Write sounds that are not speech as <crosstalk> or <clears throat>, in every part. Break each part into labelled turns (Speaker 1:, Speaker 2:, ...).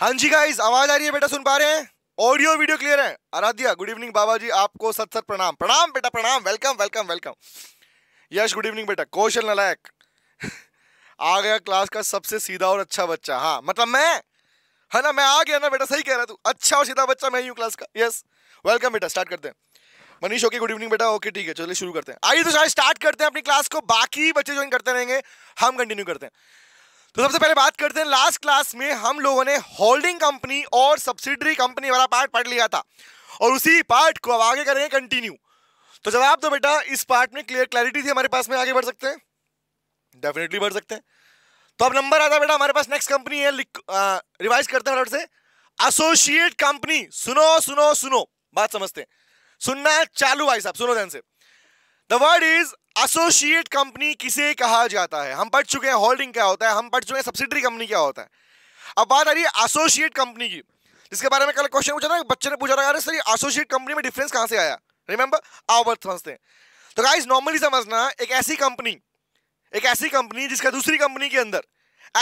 Speaker 1: हाँ जी गाइस आवाज आ रही है बेटा सुन पा रहे हैं ऑडियो वीडियो क्लियर है आराध्या गुड इवनिंग बाबा जी आपको सत सत प्रणाम प्रणाम बेटा प्रणाम welcome welcome welcome Yash good evening बेटा कौशल नलायक <laughs> आ गया क्लास का सबसे सीधा और अच्छा बच्चा हाँ मतलब मैं है ना मैं आ गया ना बेटा सही कह रहा तू अच्छा और सीधा बच्चा मैं ही हूँ क्लास का यस वेलकम बेटा स्टार्ट करते हैं मनीष ओके गुड इवनिंग बेटा ओके ठीक है चलिए शुरू करते हैं आइए तो शायद स्टार्ट करते हैं अपनी क्लास को बाकी बच्चे ज्वाइन करते रहेंगे हम कंटिन्यू करते हैं तो सबसे पहले बात करते हैं लास्ट क्लास में हम लोगों ने होल्डिंग कंपनी और सब्सिडरी कंपनी वाला पार्ट पढ़ लिया था और उसी पार्ट को अब आगे करेंगे कंटिन्यू तो जवाब दो बेटा इस पार्ट में क्लियर क्लैरिटी थी हमारे पास में आगे बढ़ सकते हैं डेफिनेटली बढ़ सकते हैं तो अब नंबर आता है बेटा हमारे पास नेक्स्ट कंपनी है रिवाइज करते हैं से एसोसिएट कंपनी सुनो सुनो सुनो बात समझते हैं सुनना है चालू भाई साहब सुनो ध्यान से the word is associate company किसे कहा जाता है हम पढ़ चुके हैं होल्डिंग क्या होता है हम पढ़ चुके हैं सब्सिडरी कंपनी क्या होता है अब बात आ रही है एसोसिएट कंपनी की जिसके बारे में कल क्वेश्चन पूछा था बच्चे ने पूछा था सर एसोसिएट कंपनी में डिफरेंस कहाँ से आया रिमेंबर आवर्त समझते हैं तो गाइज नॉर्मली समझना एक ऐसी कंपनी एक ऐसी कंपनी जिसका दूसरी कंपनी के अंदर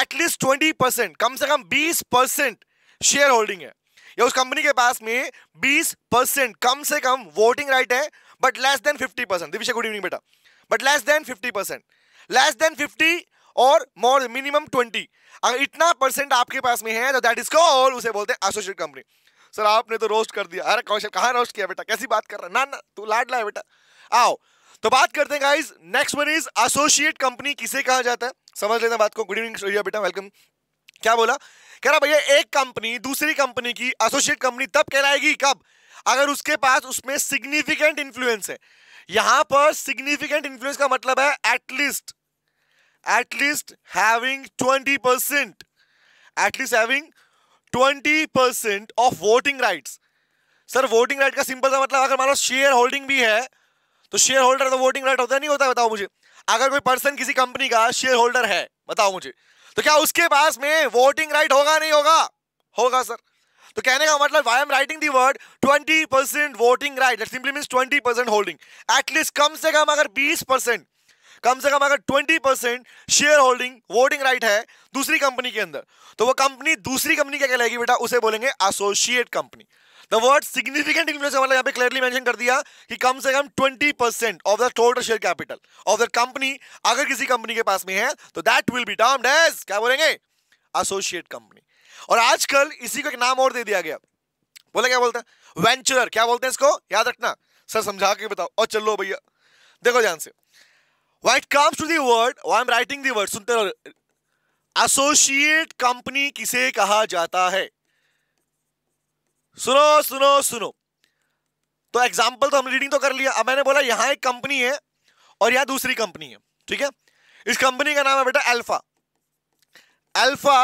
Speaker 1: एटलीस्ट ट्वेंटी परसेंट कम से कम बीस परसेंट शेयर होल्डिंग है या उस कंपनी के पास में बीस परसेंट कम से कम वोटिंग राइट है but less than fifty percent Divisha good evening बेटा but less than fifty percent less than fifty और मोर मिनिमम ट्वेंटी अगर इतना परसेंट आपके पास में है तो दैट इज कॉल उसे बोलते हैं एसोसिएट कंपनी सर आपने तो रोस्ट कर दिया अरे कौशल कहाँ रोस्ट किया बेटा कैसी बात कर रहा ना ना तू लाडला है बेटा आओ तो बात करते हैं guys next one is associate company किसे कहा जाता है समझ लेते हैं बात को गुड इवनिंग बेटा वेलकम क्या बोला कह रहा भैया एक कंपनी दूसरी कंपनी की एसोसिएट कंपनी तब कहलाएगी कब अगर उसके पास उसमें सिग्निफिकेंट इन्फ्लुएंस है यहां पर सिग्निफिकेंट इन्फ्लुएंस का मतलब है at least at least having twenty percent at least having twenty percent of voting rights sir voting right का सिंपल सा मतलब अगर मान लो शेयर होल्डिंग भी है तो शेयर होल्डर तो वोटिंग राइट होता है नहीं होता बताओ मुझे अगर कोई पर्सन किसी कंपनी का शेयर होल्डर है बताओ मुझे तो क्या उसके पास में वोटिंग राइट होगा नहीं होगा होगा सर तो कहने का मतलब I am writing the word 20 percent voting right simply mean 20 percent holding at least कम से कम अगर 20 परसेंट कम से कम अगर 20 percent shareholding voting right है दूसरी कंपनी के अंदर तो वो कंपनी दूसरी कंपनी क्या कहलाएगी बेटा उसे बोलेंगे associate company the word significant influence मतलब यहाँ पे क्लियरली मेंशन कर दिया कि कम से कम 20 percent of the total share capital of the company अगर किसी कंपनी के पास में है तो that will be termed as क्या बोलेंगे एसोसिएट कंपनी और आजकल इसी को एक नाम और दे दिया गया बोला क्या बोलते हैं वेंचुरर क्या बोलते हैं इसको याद रखना सर समझा के बताओ और चलो भैया देखो ध्यान से what comes to the word I am writing the word सुनते रहो एसोसिएट कंपनी किसे कहा जाता है सुनो सुनो सुनो तो एग्जाम्पल तो हम रीडिंग तो कर लिया अब मैंने बोला यहां एक कंपनी है और यहां दूसरी कंपनी है ठीक है इस कंपनी का नाम है बेटा alpha alpha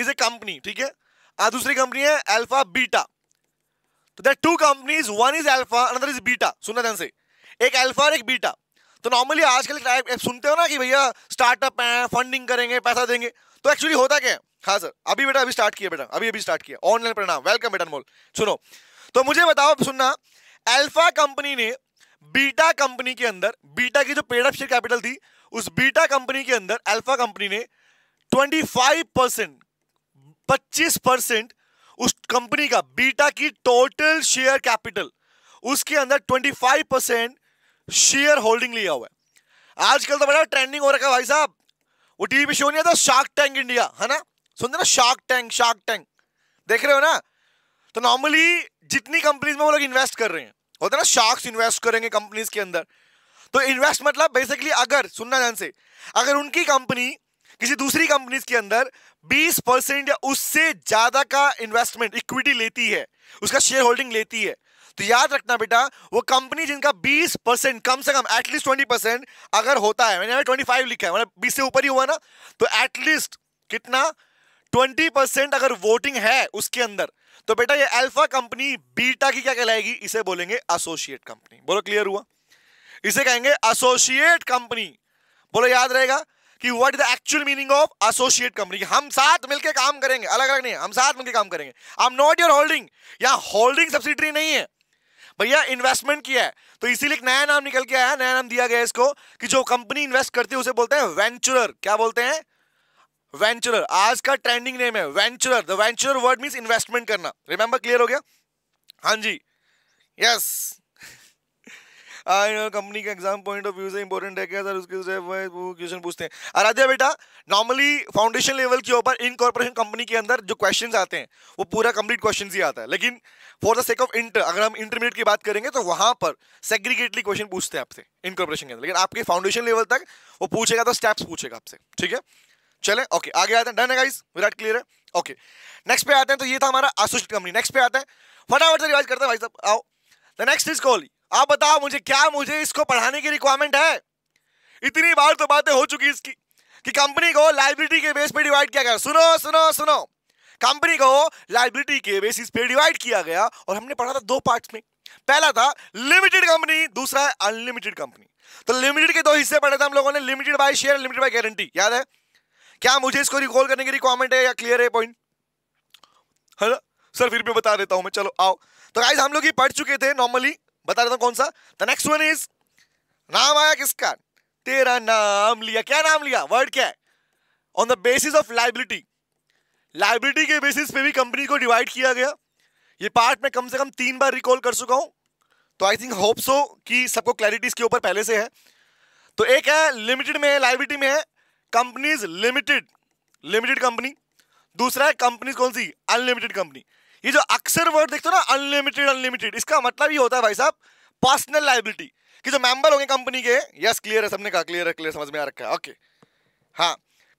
Speaker 1: is a company ठीक है आ दूसरी कंपनी है अल्फा बीटा तो there two companies one is alpha another is beta सुनना ध्यान से एक अल्फा और एक बीटा तो नॉर्मली आजकल सुनते हो ना कि भैया स्टार्टअप है फंडिंग करेंगे पैसा देंगे तो एक्चुअली होता क्या है हाँ सर अभी बेटा अभी स्टार्ट किया बेटा अभी अभी स्टार्ट किया ऑनलाइन परिणाम वेलकम बेटा मोल सुनो तो मुझे बताओ सुनना अल्फा कंपनी ने बीटा कंपनी के अंदर बीटा की जो पेड ऑफ शेयर कैपिटल थी उस बीटा कंपनी के अंदर अल्फा कंपनी ने 25 परसेंट पच्चीस परसेंट उस कंपनी का बीटा की टोटल शेयर कैपिटल उसके अंदर twenty five percent shareholding लिया हुआ है आजकल तो बड़ा ट्रेंडिंग हो रखा है भाई साहब वो टीवी पे शो नहीं आता शार्क टैंक इंडिया है ना सुनते ना शार्क टैंक शार्क टैंक देख रहे हो ना तो नॉर्मली जितनी कंपनीज में वो लोग इन्वेस्ट कर रहे हैं होता है ना शार्क्स इन्वेस्ट करेंगे कंपनीज के अंदर तो इन्वेस्ट मतलब बेसिकली अगर सुनना ध्यान से अगर उनकी कंपनी किसी दूसरी कंपनी के अंदर 20 परसेंट या उससे ज़्यादा का इन्वेस्टमेंट इक्विटी लेती है उसका शेयर होल्डिंग लेती है तो याद रखना बेटा वो कंपनी जिनका 20 परसेंट कम से कम एटलीस्ट 20 परसेंट अगर होता है मैंने ट्वेंटी फाइव लिखा है मतलब 20 से ऊपर ही हुआ ना तो एटलीस्ट कितना 20 परसेंट अगर वोटिंग है उसके अंदर तो बेटा ये अल्फा कंपनी बीटा की क्या कहलाएगी इसे बोलेंगे एसोसिएट कंपनी बोलो क्लियर हुआ इसे कहेंगे एसोसिएट कंपनी बोलो याद रहेगा कि what is the actual meaning of associate company हम साथ मिलकर काम करेंगे अलग अलग नहीं हम साथ मिलकर काम करेंगे I am not your holding यहाँ होल्डिंग सब्सिडरी नहीं है भैया इन्वेस्टमेंट किया है तो इसीलिए एक नया नाम निकल के आया नया नाम दिया गया इसको कि जो कंपनी इन्वेस्ट करती है उसे बोलते हैं वेंचुरर क्या बोलते हैं वेंचुरर आज का ट्रेंडिंग नेम है venturer the venturer word mean investment करना रिमेंबर क्लियर हो गया हां जी यस yes. कंपनी का एग्जाम पॉइंट ऑफ व्यू से इंपॉर्टेंट है क्या सर उसके क्वेश्चन पूछते हैं आराध्या बेटा नॉर्मली फाउंडेशन लेवल के ऊपर इन कॉर्पोरेशन कंपनी के अंदर जो क्वेश्चन आते हैं वो पूरा कंप्लीट क्वेश्चन ही आता है लेकिन for the sake of inter अगर हम इंटरमीडिएट की बात करेंगे तो वहां पर सेग्रीगेटली क्वेश्चन पूछते हैं आपसे इन कॉर्पोरेशन के अंदर लेकिन आपके फाउंडेशन लेवल तक वो पूछेगा तो स्टेप्स पूछेगा आपसे ठीक है चले ओके आगे आते हैं डन है गाइस विराट क्लियर है ओके नेक्स्ट पे आते हैं तो ये था हमारा एसोसिएट कंपनी नेक्स्ट पे आते हैं फटाफट से रिवाइज करते हैं भाई साहब आओ द नेक्स्ट इज कॉल आप बताओ मुझे क्या मुझे इसको पढ़ाने की रिक्वायरमेंट है इतनी बार तो बातें हो चुकी इसकी कि कंपनी को लाइबिलिटी के बेस पे डिवाइड किया गया सुनो सुनो सुनो कंपनी को लाइबिलिटी के बेसिस पे डिवाइड किया गया और हमने पढ़ा था दो पार्ट्स में पहला था लिमिटेड कंपनी दूसरा है अनलिमिटेड कंपनी तो लिमिटेड के दो हिस्से पढ़े थे हम लोगों ने limited by share limited by guarantee याद है क्या मुझे इसको रिकॉल करने की रिक्वायरमेंट है या क्लियर है पॉइंट हेलो सर फिर भी बता देता हूं मैं चलो आओ तो गाइज हम लोग ये पढ़ चुके थे नॉर्मली बता देता कौन सा द नेक्स्ट वन इज नाम आया किसका तेरा नाम लिया क्या नाम लिया वर्ड क्या है on the basis of liability liability के बेसिस पे भी कंपनी को डिवाइड किया गया ये पार्ट मैं कम से कम तीन बार रिकॉल कर चुका हूं तो आई थिंक होप सो कि सबको क्लैरिटी इसके ऊपर पहले से है तो एक है लिमिटेड में है लाइबिलिटी में है कंपनीज लिमिटेड लिमिटेड कंपनी दूसरा है कंपनीज कौन सी अनलिमिटेड कंपनी ये जो अक्सर वर्ड देखते हो ना अनलिमिटेड अनलिमिटेड इसका मतलब ये होता है भाई साहब पर्सनल लाइबिलिटी कि जो मेंबर होंगे कंपनी के यस क्लियर है सबने कहा क्लियर है क्लियर समझ में आ रखा है ओके हाँ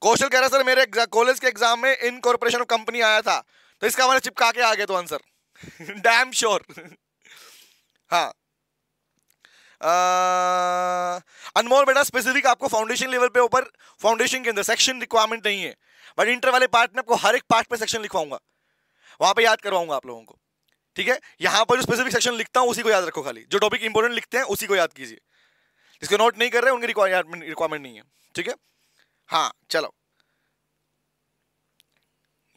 Speaker 1: कौशल कह रहा सर मेरे कॉलेज के एग्जाम में इन कॉर्पोरेशन ऑफ कंपनी आया था तो इसका हमारे मतलब चिपका के आ गया तो आंसर डैम श्योर हाँ अनमोल बेटा स्पेसिफिक आपको फाउंडेशन लेवल पे ऊपर फाउंडेशन के अंदर सेक्शन रिक्वायरमेंट नहीं है बट इंटर वाले पार्ट में आपको हर एक पार्ट पे सेक्शन लिखवाऊंगा वहां पर याद करवाऊंगा आप लोगों को ठीक है यहां पर जो स्पेसिफिक सेक्शन लिखता हूँ उसी को याद रखो खाली जो टॉपिक इंपोर्टेंट लिखते हैं उसी को याद कीजिए जिसको नोट नहीं कर रहे उनकी रिक्वायरमेंट रिक्वायरमेंट नहीं है ठीक है हाँ चलो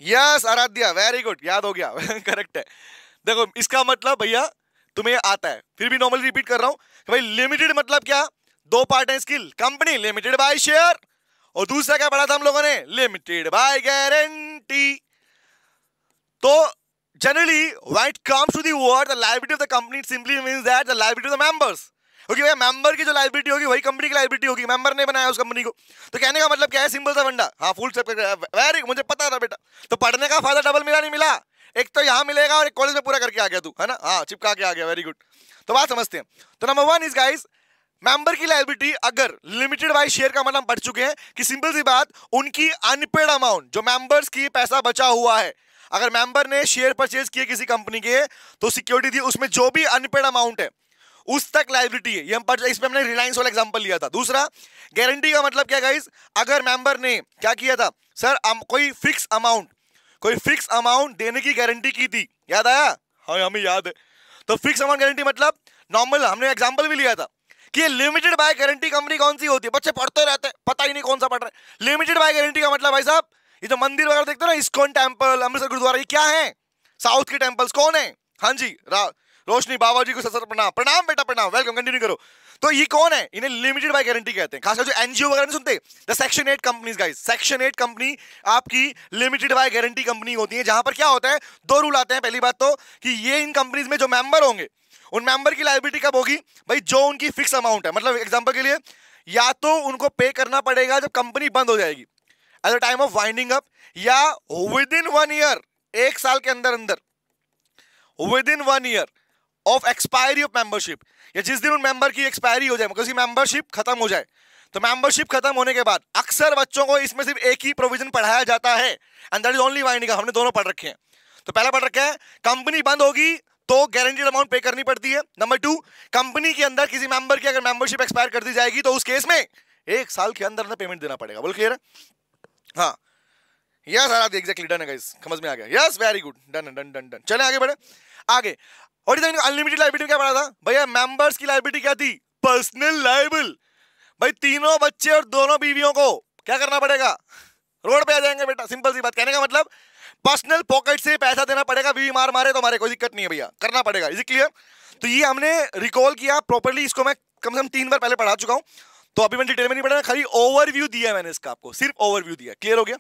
Speaker 1: यस आराध्या वेरी गुड याद हो गया करेक्ट <laughs> है देखो इसका मतलब भैया तुम्हें आता है फिर भी नॉर्मली रिपीट कर रहा हूं भाई लिमिटेड मतलब क्या दो पार्ट है skill company limited by share और दूसरा क्या पढ़ा था हम लोगों ने लिमिटेड बाय गारंटी तो generally what comes to the word word the liability of the company it simply means that the liability of क्योंकि okay, भैया मेंबर की जो लाइबिलिटी होगी वही कंपनी की लाइबिलिटी होगी मेंबर ने बनाया उस कंपनी को तो कहने का मतलब क्या है सिंपल सा बंडा हाँ फुल स्टेप वेरी मुझे पता था बेटा तो पढ़ने का फायदा डबल मिला नहीं मिला एक तो यहाँ मिलेगा और एक कॉलेज में पूरा करके आ गया तू है ना हाँ चिपका के आ गया वेरी गुड तो बात समझते हैं तो number one is guys member की लाइबिलिटी अगर लिमिटेड बाई शेयर का मतलब पढ़ चुके हैं कि सिंपल सी बात उनकी अनपेड अमाउंट जो मेंबर्स की पैसा बचा हुआ है अगर मेंबर ने शेयर परचेज किए किसी कंपनी के तो सिक्योरिटी थी उसमें जो भी अनपेड अमाउंट है उस तक लाइबिलिटी है ये हम पर इसमें हमने रिलायंस वाला एग्जांपल लिया था दूसरा गारंटी का मतलब क्या गाइज अगर मेंबर ने क्या किया था सर कोई फिक्स अमाउंट कोई फिक्स अमाउंट देने की गारंटी की थी याद आया हाँ हमें याद है तो फिक्स अमाउंट गारंटी मतलब नॉर्मल हमने एग्जाम्पल भी लिया था कि लिमिटेड बाय गारंटी कंपनी कौन सी होती है बच्चे पढ़ते रहते हैं पता ही नहीं कौन सा पढ़ रहा है लिमिटेड बाय गारंटी का मतलब भाई साहब ये जो मंदिर वगैरह देखते हो ना इसको टेम्पल अमृतसर गुरुद्वारा ये क्या है साउथ के टेम्पल्स कौन है हाँ जी रोशनी बाबा जी को सर प्रणाम प्रणाम बेटा प्रणाम वेलकम कंटिन्यू करो तो ये कौन है इन्हें लिमिटेड बाय गारंटी कहते हैं खासकर जो एनजीओ वगैरह नहीं सुनते the section eight companies guys section eight company आपकी लिमिटेड बाय गारंटी कंपनी होती है जहां पर क्या होता है दो रूल आते हैं पहली बात तो कि ये इन कंपनीज में जो मेंबर होंगे उन मेंबर की लाइबिलिटी कब होगी भाई जो उनकी फिक्स अमाउंट है मतलब एग्जाम्पल के लिए या तो उनको पे करना पड़ेगा जब कंपनी बंद हो जाएगी at the time of winding up या विद इन वन ईयर एक साल के अंदर अंदर within one year of expiry of membership या जिस दिन उन मेंबर की एक्सपायरी हो जाए मतलब मेंबरशिप खत्म हो जाए तो मेंबरशिप खत्म होने के बाद अक्सर बच्चों को इसमें सिर्फ एक ही प्रोविजन पढ़ाया जाता है and that is only winding हमने दोनों पढ़ रखे हैं तो पहला पढ़ रखा है कंपनी बंद होगी तो गारंटीड अमाउंट पे करनी पड़ती है नंबर टू कंपनी के अंदर किसी मेंबर की अगर मेंबरशिप एक्सपायर कर दी जाएगी तो उस केस में एक साल के अंदर अंदर पेमेंट देना पड़ेगा बोल क्लियर है हाँ यस आराध एग्जैक्टली डन है समझ में आ गया yes very good done done done done चले आगे बढ़े आगे और इधर अनलिमिटेड लाइब्रेटी क्या पढ़ा था भैया मेंबर्स की लाइब्रेटी क्या थी पर्सनल लाइबल भाई तीनों बच्चे और दोनों बीवियों को क्या करना पड़ेगा रोड पे आ जाएंगे बेटा सिंपल सी बात कहने का मतलब पर्सनल पॉकेट से पैसा देना पड़ेगा बीवी मार मारे तो हमारे कोई दिक्कत नहीं है भैया करना पड़ेगा इज क्लियर तो ये हमने रिकॉल किया प्रॉपरली इसको मैं कम से कम तीन बार पहले पढ़ा चुका हूँ तो अभी मैं डिटेल में नहीं पढ़ा खाली ओवरव्यू दिया मैंने इसका आपको सिर्फ ओवरव्यू दिया क्लियर हो गया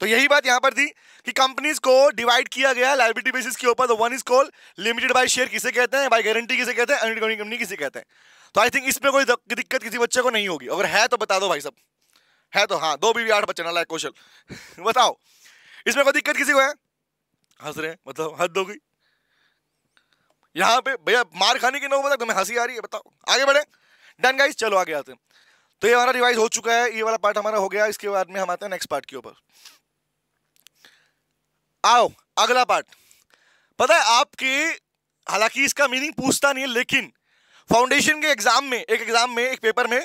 Speaker 1: तो यही बात यहां पर थी कि कंपनीज को डिवाइड किया गया लाइबिलिटी बेसिस के ऊपर one is call limited by share किसे कहते हैं बाय गारंटी किसे कहते हैं कंपनी किसे कहते हैं तो आई थिंक इसमें कोई दिक्कत किसी बच्चे को नहीं होगी अगर है तो बता दो भाई सब है तो हाँ दो बीवी आठ बच्चे ना लाइक क्वेश्चन बताओ इसमें कोई दिक्कत किसी को है हंस रहे हैं मतलब हद हो गई यहाँ पे भैया मार खाने की नौ बता तुम्हें हंसी आ रही है बताओ आगे बढ़े डन गाइज चलो आगे आते हैं तो ये हमारा रिवाइज हो चुका है ये वाला पार्ट हमारा हो गया इसके बाद में हम आते हैं नेक्स्ट पार्ट के ऊपर आओ अगला पार्ट पता है आपके हालांकि इसका मीनिंग पूछता नहीं है लेकिन फाउंडेशन के एग्जाम में एक एग्जाम में एक पेपर में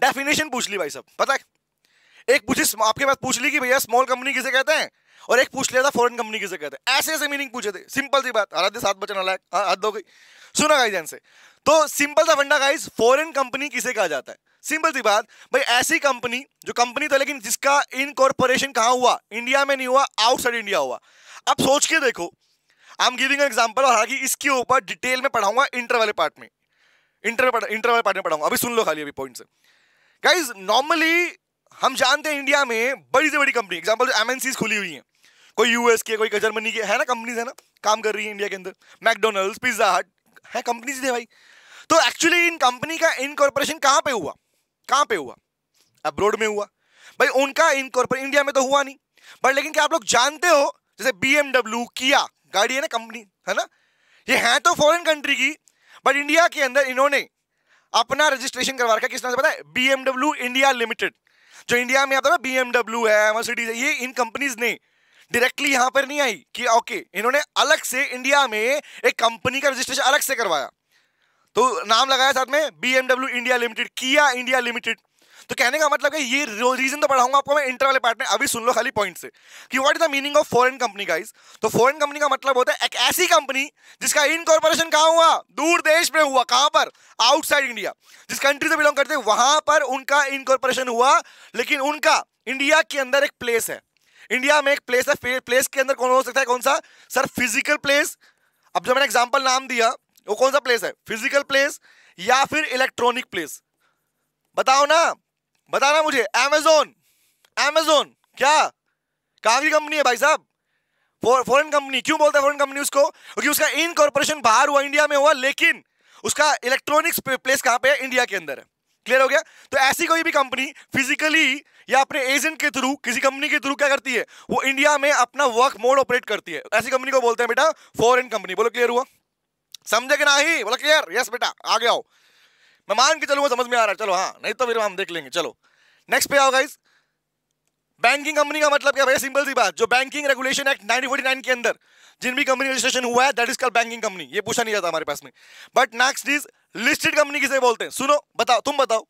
Speaker 1: डेफिनेशन पूछ ली भाई साहब पता है एक पूछी आपके पास पूछ ली कि भैया स्मॉल कंपनी किसे कहते हैं और एक पूछ लिया था फॉरन कंपनी किसे कहते हैं ऐसे ऐसे मीनिंग पूछे थे सिंपल सी बात आराध्य सात बचन अलायक हद हो हाँ, गई सुना गाइज ध्यान से तो सिंपल सा फंडा गाइज फॉरन कंपनी किसे कहा जाता है सिंपल सी बात भाई ऐसी कंपनी जो कंपनी था लेकिन जिसका इनकॉर्पोरेशन कहाँ हुआ इंडिया में नहीं हुआ आउटसाइड इंडिया हुआ अब सोच के देखो आई एम गिविंग एग्जाम्पल और हालांकि इसके ऊपर डिटेल में पढ़ाऊंगा इंटर वाले पार्ट में इंटर इंटर वाले पार्ट में पढ़ाऊंगा अभी सुन लो खाली अभी पॉइंट से गाइज नॉर्मली हम जानते हैं इंडिया में बड़ी से बड़ी कंपनी एग्जाम्पल जो एम खुली हुई हैं कोई यूएस के कोई जर्मनी के है ना कंपनीज है ना काम कर रही है इंडिया के अंदर मैकडोनल्ड्स पिज्जा हट है कंपनीज थे भाई तो एक्चुअली इन कंपनी का इनकॉर्पोरेशन कहाँ पे हुआ कहाँ पे हुआ अब्रोड में हुआ भाई उनका इनकॉर्पोरेशन इंडिया में तो हुआ नहीं बट लेकिन क्या आप लोग जानते हो जैसे बी किया गाड़ी है ना कंपनी है ना ये है तो फॉरेन कंट्री की बट इंडिया के अंदर इन्होंने अपना रजिस्ट्रेशन करवा रखा किस नाम से पता है बी इंडिया लिमिटेड जो इंडिया में आता है ना बी है मर्सिडीज है ये इन कंपनीज ने डायरेक्टली यहां पर नहीं आई कि ओके इन्होंने अलग से इंडिया में एक कंपनी का रजिस्ट्रेशन अलग से करवाया तो नाम लगाया साथ में बीएमडब्ल्यू इंडिया लिमिटेड किया इंडिया लिमिटेड तो कहने का मतलब है ये रीजन तो पढ़ाऊंगा आपको मैं इंटर वाले पार्ट में अभी सुन लो खाली पॉइंट से कि what is the meaning of foreign company guys तो फॉरेन कंपनी का मतलब होता है एक ऐसी कंपनी जिसका इनकॉर्पोरेशन कहां हुआ दूर देश में हुआ कहां पर आउटसाइड इंडिया जिस कंट्री से बिलोंग करते वहां पर उनका इनकॉर्पोरेशन हुआ लेकिन उनका इंडिया के अंदर एक प्लेस है इंडिया में एक प्लेस है प्लेस के अंदर कौन हो सकता है कौन सा सर फिजिकल प्लेस अब जो मैंने एग्जाम्पल नाम दिया वो कौन सा प्लेस है फिजिकल प्लेस या फिर इलेक्ट्रॉनिक प्लेस बताओ ना बताना मुझे एमेजोन एमेजोन क्या कहाँ कंपनी है भाई साहब फॉरेन कंपनी क्यों बोलते हैं फॉरेन कंपनी उसको क्योंकि उसका इन कॉरपोरेशन बाहर हुआ इंडिया में हुआ लेकिन उसका इलेक्ट्रॉनिक्स प्लेस कहाँ पे है इंडिया के अंदर है क्लियर हो गया तो ऐसी कोई भी कंपनी फिजिकली या अपने एजेंट के थ्रू किसी कंपनी के थ्रू क्या करती है वो इंडिया में अपना वर्क मोड ऑपरेट करती है ऐसी कंपनी को बोलते हैं बेटा फॉरेन कंपनी बोलो क्लियर हुआ समझे कि नहीं बोलो क्लियर यस बेटा आ गया हो मैं मान के चलूंगा समझ में आ रहा है चलो हाँ नहीं तो फिर हम देख लेंगे चलो नेक्स्ट पे आओ गाइस बैंकिंग कंपनी का मतलब क्या भैया सिंपल सी बात जो बैंकिंग रेगुलेशन एक्ट नाइन के अंदर जिन भी कंपनी रजिस्ट्रेशन हुआ है that is call banking company ये पूछा नहीं जाता हमारे पास में but next is listed company किसे बोलते हैं सुनो बताओ तुम बताओ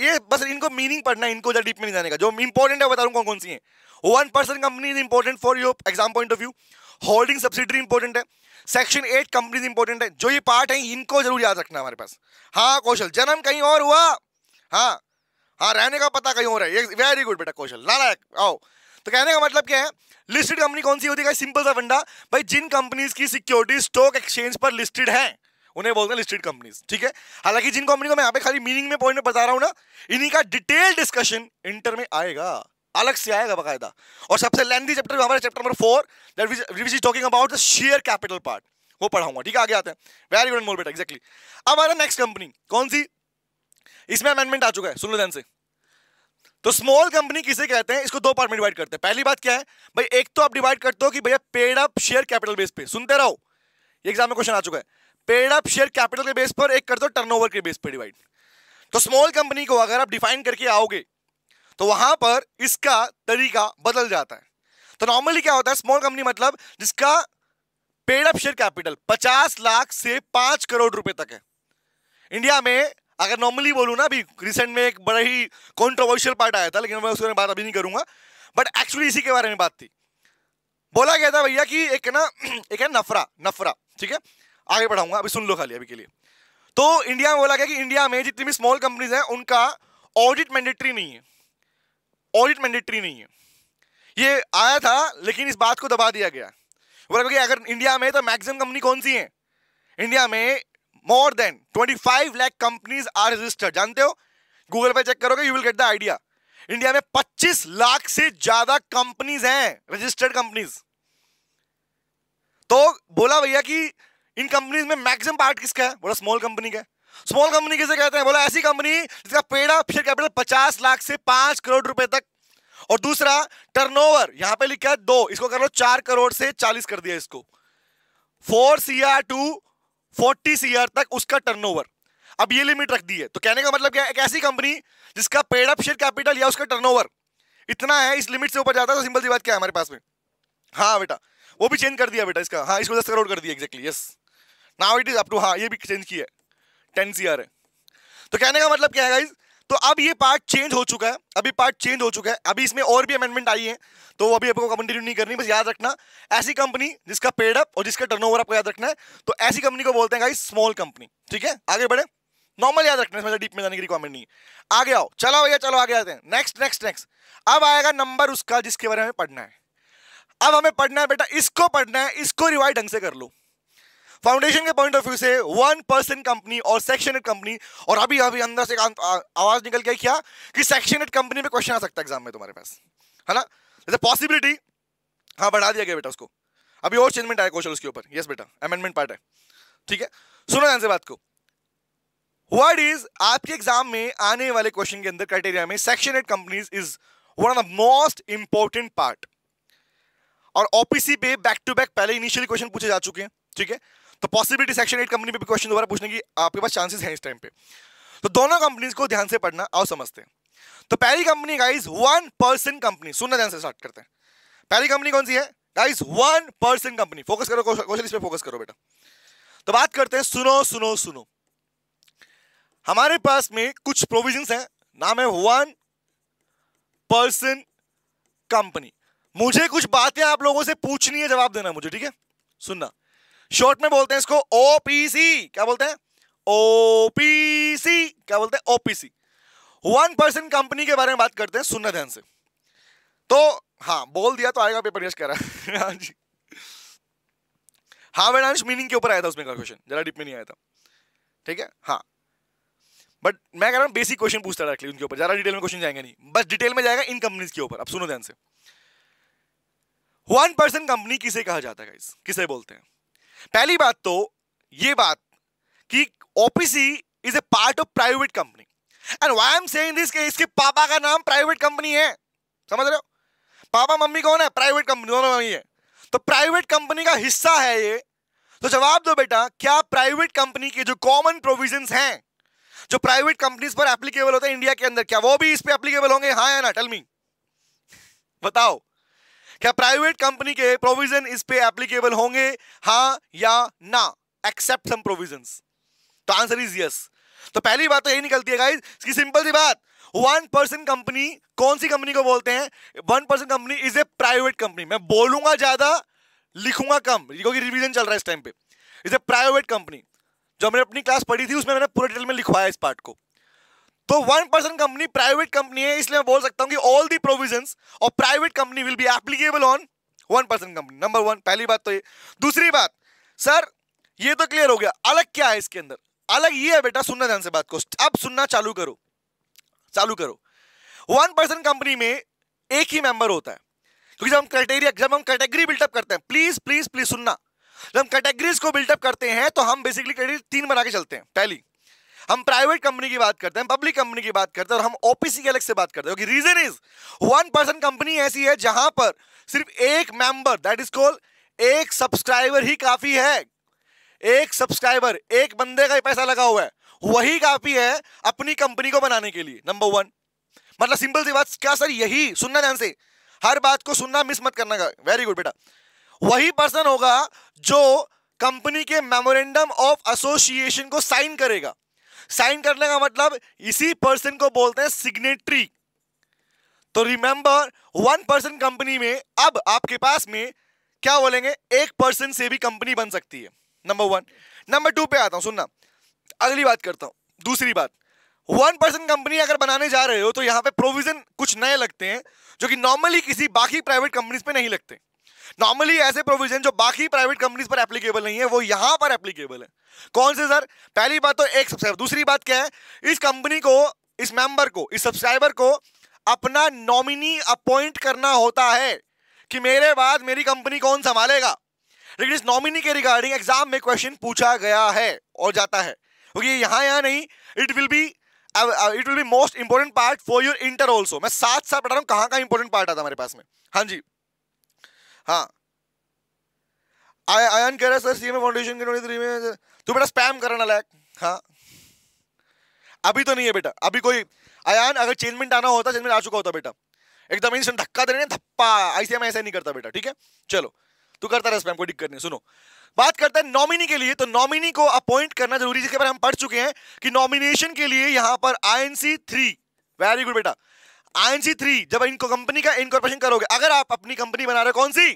Speaker 1: ये बस इनको मीनिंग पढ़ना है इनको ज्यादा डीप में नहीं जाने का जो इंपॉर्टेंट है बता रहा हूँ कौन कौन सी है one person company is important for your exam point of view holding subsidy important है सेक्शन एट कंपनीज इंपॉर्टेंट है जो ये पार्ट है इनको जरूर याद रखना हमारे पास हाँ कौशल जन्म कहीं और हुआ हाँ हाँ रहने का पता कहीं और है वेरी गुड बेटा कौशल नालायक आओ तो कहने का मतलब क्या है लिस्टेड कंपनी कौन सी होती है सिंपल सा फंडा भाई जिन कंपनीज की सिक्योरिटी स्टॉक एक्सचेंज पर लिस्टेड है उन्हें बोलते हैं लिस्टेड कंपनीज ठीक है हालांकि जिन कंपनी को मैं यहाँ पे खाली मीनिंग में पॉइंट में बता रहा हूँ ना इन्हीं का डिटेल डिस्कशन इंटर में आएगा अलग से आएगा बकायदा और सबसे लेंदी चैप्टर हमारे chapter number four that which is talking about the share capital part वो पढ़ाऊंगा ठीक है आगे आते हैं वेरी गुड मोर बेटा एक्जैक्टली अब हमारा नेक्स्ट कंपनी कौन सी इसमें अमेंडमेंट आ चुका है सुन लो ध्यान से तो स्मॉल कंपनी किसे कहते हैं इसको दो पार्ट में डिवाइड करते हैं पहली बात क्या है भाई एक तो आप डिवाइड करते हो कि भैया paid up share capital base पे सुनते रहो एग्जाम में क्वेश्चन आ चुका है पेड अप शेयर कैपिटल के बेस पर एक कर दो टर्नओवर के बेस पर डिवाइड तो स्मॉल कंपनी को अगर आप डिफाइन करके आओगे तो वहां पर इसका तरीका बदल जाता है तो नॉर्मली क्या होता है स्मॉल कंपनी मतलब जिसका पेड अप शेयर कैपिटल पचास लाख से पांच करोड़ रुपए तक है इंडिया में अगर नॉर्मली बोलू ना अभी रिसेंट में एक बड़ा ही कॉन्ट्रोवर्शियल पार्ट आया था लेकिन मैं उसके बात अभी नहीं करूंगा बट एक्चुअली इसी के बारे में बात थी बोला गया था भैया कि एक ना <clears throat> एक है नफरा नफरा ठीक है आगे बढ़ाऊंगा अभी सुन लो खाली अभी के लिए तो इंडिया में बोला गया कि इंडिया में जितनी भी स्मॉल कंपनीज हैं उनका ऑडिट मैंडेटरी नहीं है ऑडिट मैंडेटरी नहीं है ये आया था लेकिन इस बात को दबा दिया गया बोला कि अगर इंडिया में तो मैक्सिमम कंपनी कौन सी है इंडिया में more than 25 lakh companies are registered जानते हो गूगल पे चेक करोगे you will get the idea India में 25 लाख से ज्यादा कंपनीज हैं रजिस्टर्ड कंपनीज तो बोला भैया कि इन कंपनी में मैक्सिमम पार्ट किसका है बोला स्मॉल कंपनी का स्मॉल कंपनी किसे कहते हैं बोला ऐसी कंपनी जिसका पेड़ा ऑफ शेयर कैपिटल पचास लाख से पांच करोड़ रुपए तक और दूसरा टर्नओवर यहां पे लिखा है दो इसको कर लो चार करोड़ से चालीस कर दिया इसको four C R to forty C R तक उसका टर्नओवर अब ये लिमिट रख दी है तो कहने का मतलब क्या है एक ऐसी कंपनी जिसका पेड अप शेयर कैपिटल या उसका टर्नओवर इतना है इस लिमिट से ऊपर जाता है तो सिंपल सी बात क्या है हमारे पास में हाँ बेटा वो भी चेंज कर दिया बेटा इसका हाँ इसको दस करोड़ कर दिया exactly yes now it is up to हाँ ये भी चेंज की है टेन सी है तो कहने का मतलब क्या है गाइज तो अब ये पार्ट चेंज हो चुका है अभी पार्ट चेंज हो चुका है अभी इसमें और भी अमेंडमेंट आई है तो अभी आपको कंटिन्यू नहीं करनी बस याद रखना ऐसी कंपनी जिसका पेड अप और जिसका टर्नओवर आपको याद रखना है तो ऐसी कंपनी को बोलते हैं गाइस स्मॉल कंपनी ठीक है आगे बढ़े नॉर्मल याद रखना है डीप में जाने की रिक्वायरमेंट नहीं है आगे आओ चलो भैया चलो आगे आते हैं नेक्स्ट नेक्स्ट नेक्स्ट अब आएगा नंबर उसका जिसके बारे में पढ़ना है अब हमें पढ़ना है बेटा इसको पढ़ना है इसको रिवाइड ढंग से कर लो फाउंडेशन के पॉइंट ऑफ व्यू से वन पर्सन कंपनी और सेक्शनेट कंपनी और अभी अभी अंदर से आवाज निकल के क्या कि सेक्शनेट कंपनी में क्वेश्चन आ सकता है एग्जाम में तुम्हारे पास है ना जैसे पॉसिबिलिटी हाँ बढ़ा दिया गया बेटा उसको अभी और चेंजमेंट आया क्वेश्चन उसके ऊपर यस बेटा अमेंडमेंट पार्ट है ठीक है सुनो ध्यान से बात को वर्ड इज आपके एग्जाम में आने वाले क्वेश्चन के अंदर क्राइटेरिया में section eight companies is one of the most important part और ओपीसी पे बैक टू बैक पहले इनिशियली क्वेश्चन पूछे जा चुके हैं ठीक है तो पॉसिबिलिटी सेक्शन एट कंपनी पे भी क्वेश्चन दोबारा पूछने की आपके पास चांसेस हैं इस टाइम पे तो दोनों कंपनीज को ध्यान से पढ़ना आओ समझते हैं तो पहली company guys one person company सुनना ध्यान से स्टार्ट करते हैं पहली कंपनी कौन सी है guys one person company focus करो क्वेश्चन इस पर फोकस करो बेटा तो बात करते हैं सुनो सुनो सुनो हमारे पास में कुछ प्रोविजन हैं नाम है वन पर्सन कंपनी मुझे कुछ बातें आप लोगों से पूछनी है जवाब देना मुझे ठीक है सुनना शॉर्ट में बोलते हैं इसको ओपीसी क्या बोलते हैं ओपीसी क्या बोलते हैं ओपीसी वन परसेंट कंपनी के बारे में बात करते हैं सुनना ध्यान से तो हाँ बोल दिया तो आएगा पेपर यश कह रहा <laughs> हाँ जी हाँ वेडांश मीनिंग के ऊपर आया था उसमें का क्वेश्चन जरा डिप में नहीं आया था ठीक है हाँ बट मैं कह रहा हूँ बेसिक क्वेश्चन पूछता डायरेक्टली उनके ऊपर ज्यादा डिटेल में क्वेश्चन जाएंगे नहीं बस डिटेल में जाएगा इन कंपनीज के ऊपर अब सुनो ध्यान से वन परसेंट कंपनी किसे कहा जाता है किसे बोलते हैं पहली बात तो ये बात कि OPC is a part of private company and why am saying this इसके पापा का नाम प्राइवेट कंपनी है समझ रहे हो पापा मम्मी कौन है प्राइवेट कंपनी दोनों मम्मी है तो प्राइवेट कंपनी का हिस्सा है ये तो जवाब दो बेटा क्या प्राइवेट कंपनी के जो कॉमन प्रोविजन हैं जो प्राइवेट कंपनीज पर एप्लीकेबल होते हैं इंडिया के अंदर क्या वो भी इस पे एप्लीकेबल होंगे हाँ या ना टेल मी <laughs> बताओ क्या प्राइवेट कंपनी के प्रोविजन इस पे एप्लीकेबल होंगे हाँ या ना एक्सेप्ट सम प्रोविजन तो आंसर इज यस तो पहली बात तो यही निकलती है गाइज इसकी सिंपल सी बात वन पर्सन कंपनी कौन सी कंपनी को बोलते हैं one person company is a private company मैं बोलूंगा ज्यादा लिखूंगा कम क्योंकि रिविजन चल रहा है इस टाइम पे इज ए प्राइवेट कंपनी जो मैंने अपनी क्लास पढ़ी थी उसमें मैंने पूरे डिटेल में लिखवाया इस पार्ट को तो one percent company private company है इसलिए मैं बोल सकता हूं कि all the provision of private company will be applicable on one percent company number one पहली बात तो ये दूसरी बात सर ये तो क्लियर हो गया अलग क्या है इसके अंदर अलग ये है बेटा सुनना ध्यान से बात को अब सुनना चालू करो चालू करो वन परसेंट कंपनी में एक ही मेंबर होता है क्योंकि जब हम क्राइटेरिया जब हम कैटेगरी बिल्टअप करते हैं प्लीज प्लीज प्लीज सुनना जब हम कैटेगरीज को बिल्टअप करते हैं तो हम बेसिकली कैटेगरी तीन बना के चलते हैं पहली हम प्राइवेट कंपनी की बात करते हैं पब्लिक कंपनी की बात करते हैं और हम ओपीसी के अलग से बात करते हैं reason is one person company ऐसी है जहां पर सिर्फ एक मेंबर दैट इज कॉल एक सब्सक्राइबर ही काफी है एक सब्सक्राइबर एक बंदे का ही पैसा लगा हुआ है वही काफी है अपनी कंपनी को बनाने के लिए नंबर वन मतलब सिंपल सी बात क्या सर यही सुनना ध्यान से हर बात को सुनना मिस मत करना का वेरी गुड बेटा वही पर्सन होगा जो कंपनी के मेमोरेंडम ऑफ एसोसिएशन को साइन करेगा साइन करने का मतलब इसी पर्सन को बोलते हैं सिग्नेटरी तो रिमेंबर वन पर्सन कंपनी में अब आपके पास में क्या बोलेंगे एक पर्सन से भी कंपनी बन सकती है नंबर वन नंबर टू पे आता हूं सुनना अगली बात करता हूं दूसरी बात वन पर्सन कंपनी अगर बनाने जा रहे हो तो यहां पे प्रोविजन कुछ नए लगते हैं जो कि नॉर्मली किसी बाकी प्राइवेट कंपनीज पे नहीं लगते नॉर्मली ऐसे प्रोविजन जो बाकी प्राइवेट कंपनीज पर एप्लीकेबल नहीं है वो यहां पर एप्लीकेबल है कौन से सर पहली बात तो एक सब्सक्राइबर दूसरी बात क्या है इस कंपनी को इस मेंबर को इस सब्सक्राइबर को अपना नॉमिनी अपॉइंट करना होता है कि मेरे बाद मेरी कंपनी कौन संभालेगा लेकिन इस नॉमिनी के रिगार्डिंग एग्जाम में क्वेश्चन पूछा गया है और जाता है क्योंकि तो यहाँ यहाँ नहीं it will be it will be most important part for your inter also मैं साथ साथ बता रहा हूँ कहाँ का इंपॉर्टेंट पार्ट आता हमारे पास में हाँ जी हाँ आयन कह रहा है सर सीएमए फाउंडेशन के नोटिस में तू बेटा स्पैम करना लायक हाँ अभी तो नहीं है बेटा अभी कोई आयान अगर चेंजमेंट आना होता चेंजमेंट आ चुका होता बेटा एकदम इंस्टेंट धक्का देने धप्पा ऐसे में ऐसा नहीं करता बेटा ठीक है चलो तू करता रहा स्पैम कोई दिक्कत नहीं सुनो बात करते हैं नॉमिनी के लिए तो नॉमिनी को अपॉइंट करना जरूरी जिसके बारे हम पढ़ चुके हैं कि नॉमिनेशन के लिए यहां पर सी थ्री वेरी गुड बेटा आईएनसी थ्री जब इनको कंपनी का इनकॉर्पोरेशन करोगे अगर आप अपनी कंपनी बना रहे कौन सी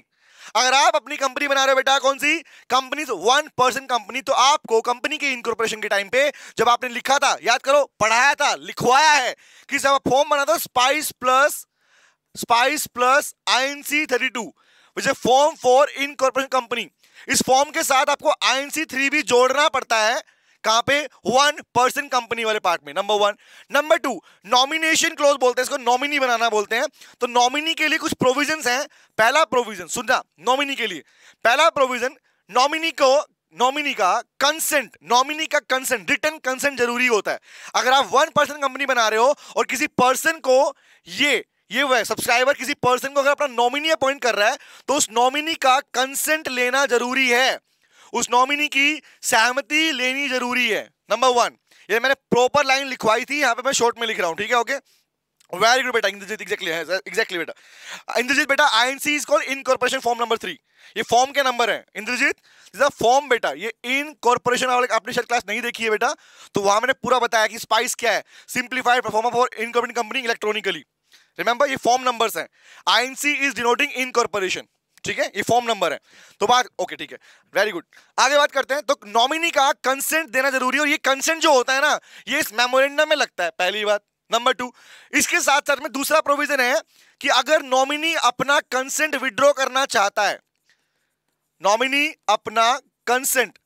Speaker 1: अगर आप अपनी कंपनी बना रहे हो बेटा कौन सी कंपनी वन पर्सन कंपनी तो आपको कंपनी के इनकॉर्पोरेशन के टाइम पे जब आपने लिखा था याद करो पढ़ाया था लिखवाया है कि जब फॉर्म बना था spice plus spice plus I N C thirty two मुझे फॉर्म फॉर इनकॉर्पोरेशन कंपनी इस फॉर्म के साथ आपको आई एन सी थ्री भी जोड़ना पड़ता है कहां पे वन पर्सन कंपनी वाले पार्ट में number one number two nomination clause बोलते हैं इसको नॉमिनी बनाना बोलते हैं तो नॉमिनी के लिए कुछ प्रोविजन हैं पहला प्रोविजन सुनना नॉमिनी के लिए पहला प्रोविजन नॉमिनी को नॉमिनी का कंसेंट नॉमिनी का कंसेंट रिटर्न कंसेंट जरूरी होता है अगर आप वन पर्सन कंपनी बना रहे हो और किसी पर्सन को ये ये वो है सब्सक्राइबर किसी पर्सन को अगर अपना नॉमिनी अपॉइंट कर रहा है तो उस नॉमिनी का कंसेंट लेना जरूरी है उस नॉमिनी की सहमति लेनी जरूरी है नंबर वन ये मैंने प्रॉपर लाइन लिखवाई थी यहाँ पे मैं शॉर्ट में लिख रहा हूँ ठीक है ओके वेरी गुड बेटा इंद्रजीत है एक्जैक्टली बेटा इंद्रजीत बेटा INC is called incorporation form number three ये फॉर्म के नंबर है इंद्रजीत फॉर्म बेटा ये इन कॉर्पोरेशन आपने शायद क्लास नहीं देखी है बेटा तो वहां मैंने पूरा बताया कि स्पाइस क्या है simplified perform for incorporate company electronically remember ये फॉर्म नंबर्स हैं आईएनसी इज डिनोटिंग इनकॉर्पोरेशन ठीक है ये फॉर्म नंबर है तो बात ओके ठीक है वेरी गुड आगे बात करते हैं तो नॉमिनी का कंसेंट देना जरूरी है और ये कंसेंट जो होता है ना ये इस मेमोरेंडम में लगता है पहली बात नंबर टू इसके साथ साथ में दूसरा प्रोविजन है कि अगर नॉमिनी अपना कंसेंट विड्रॉ करना चाहता है नॉमिनी अपना कंसेंट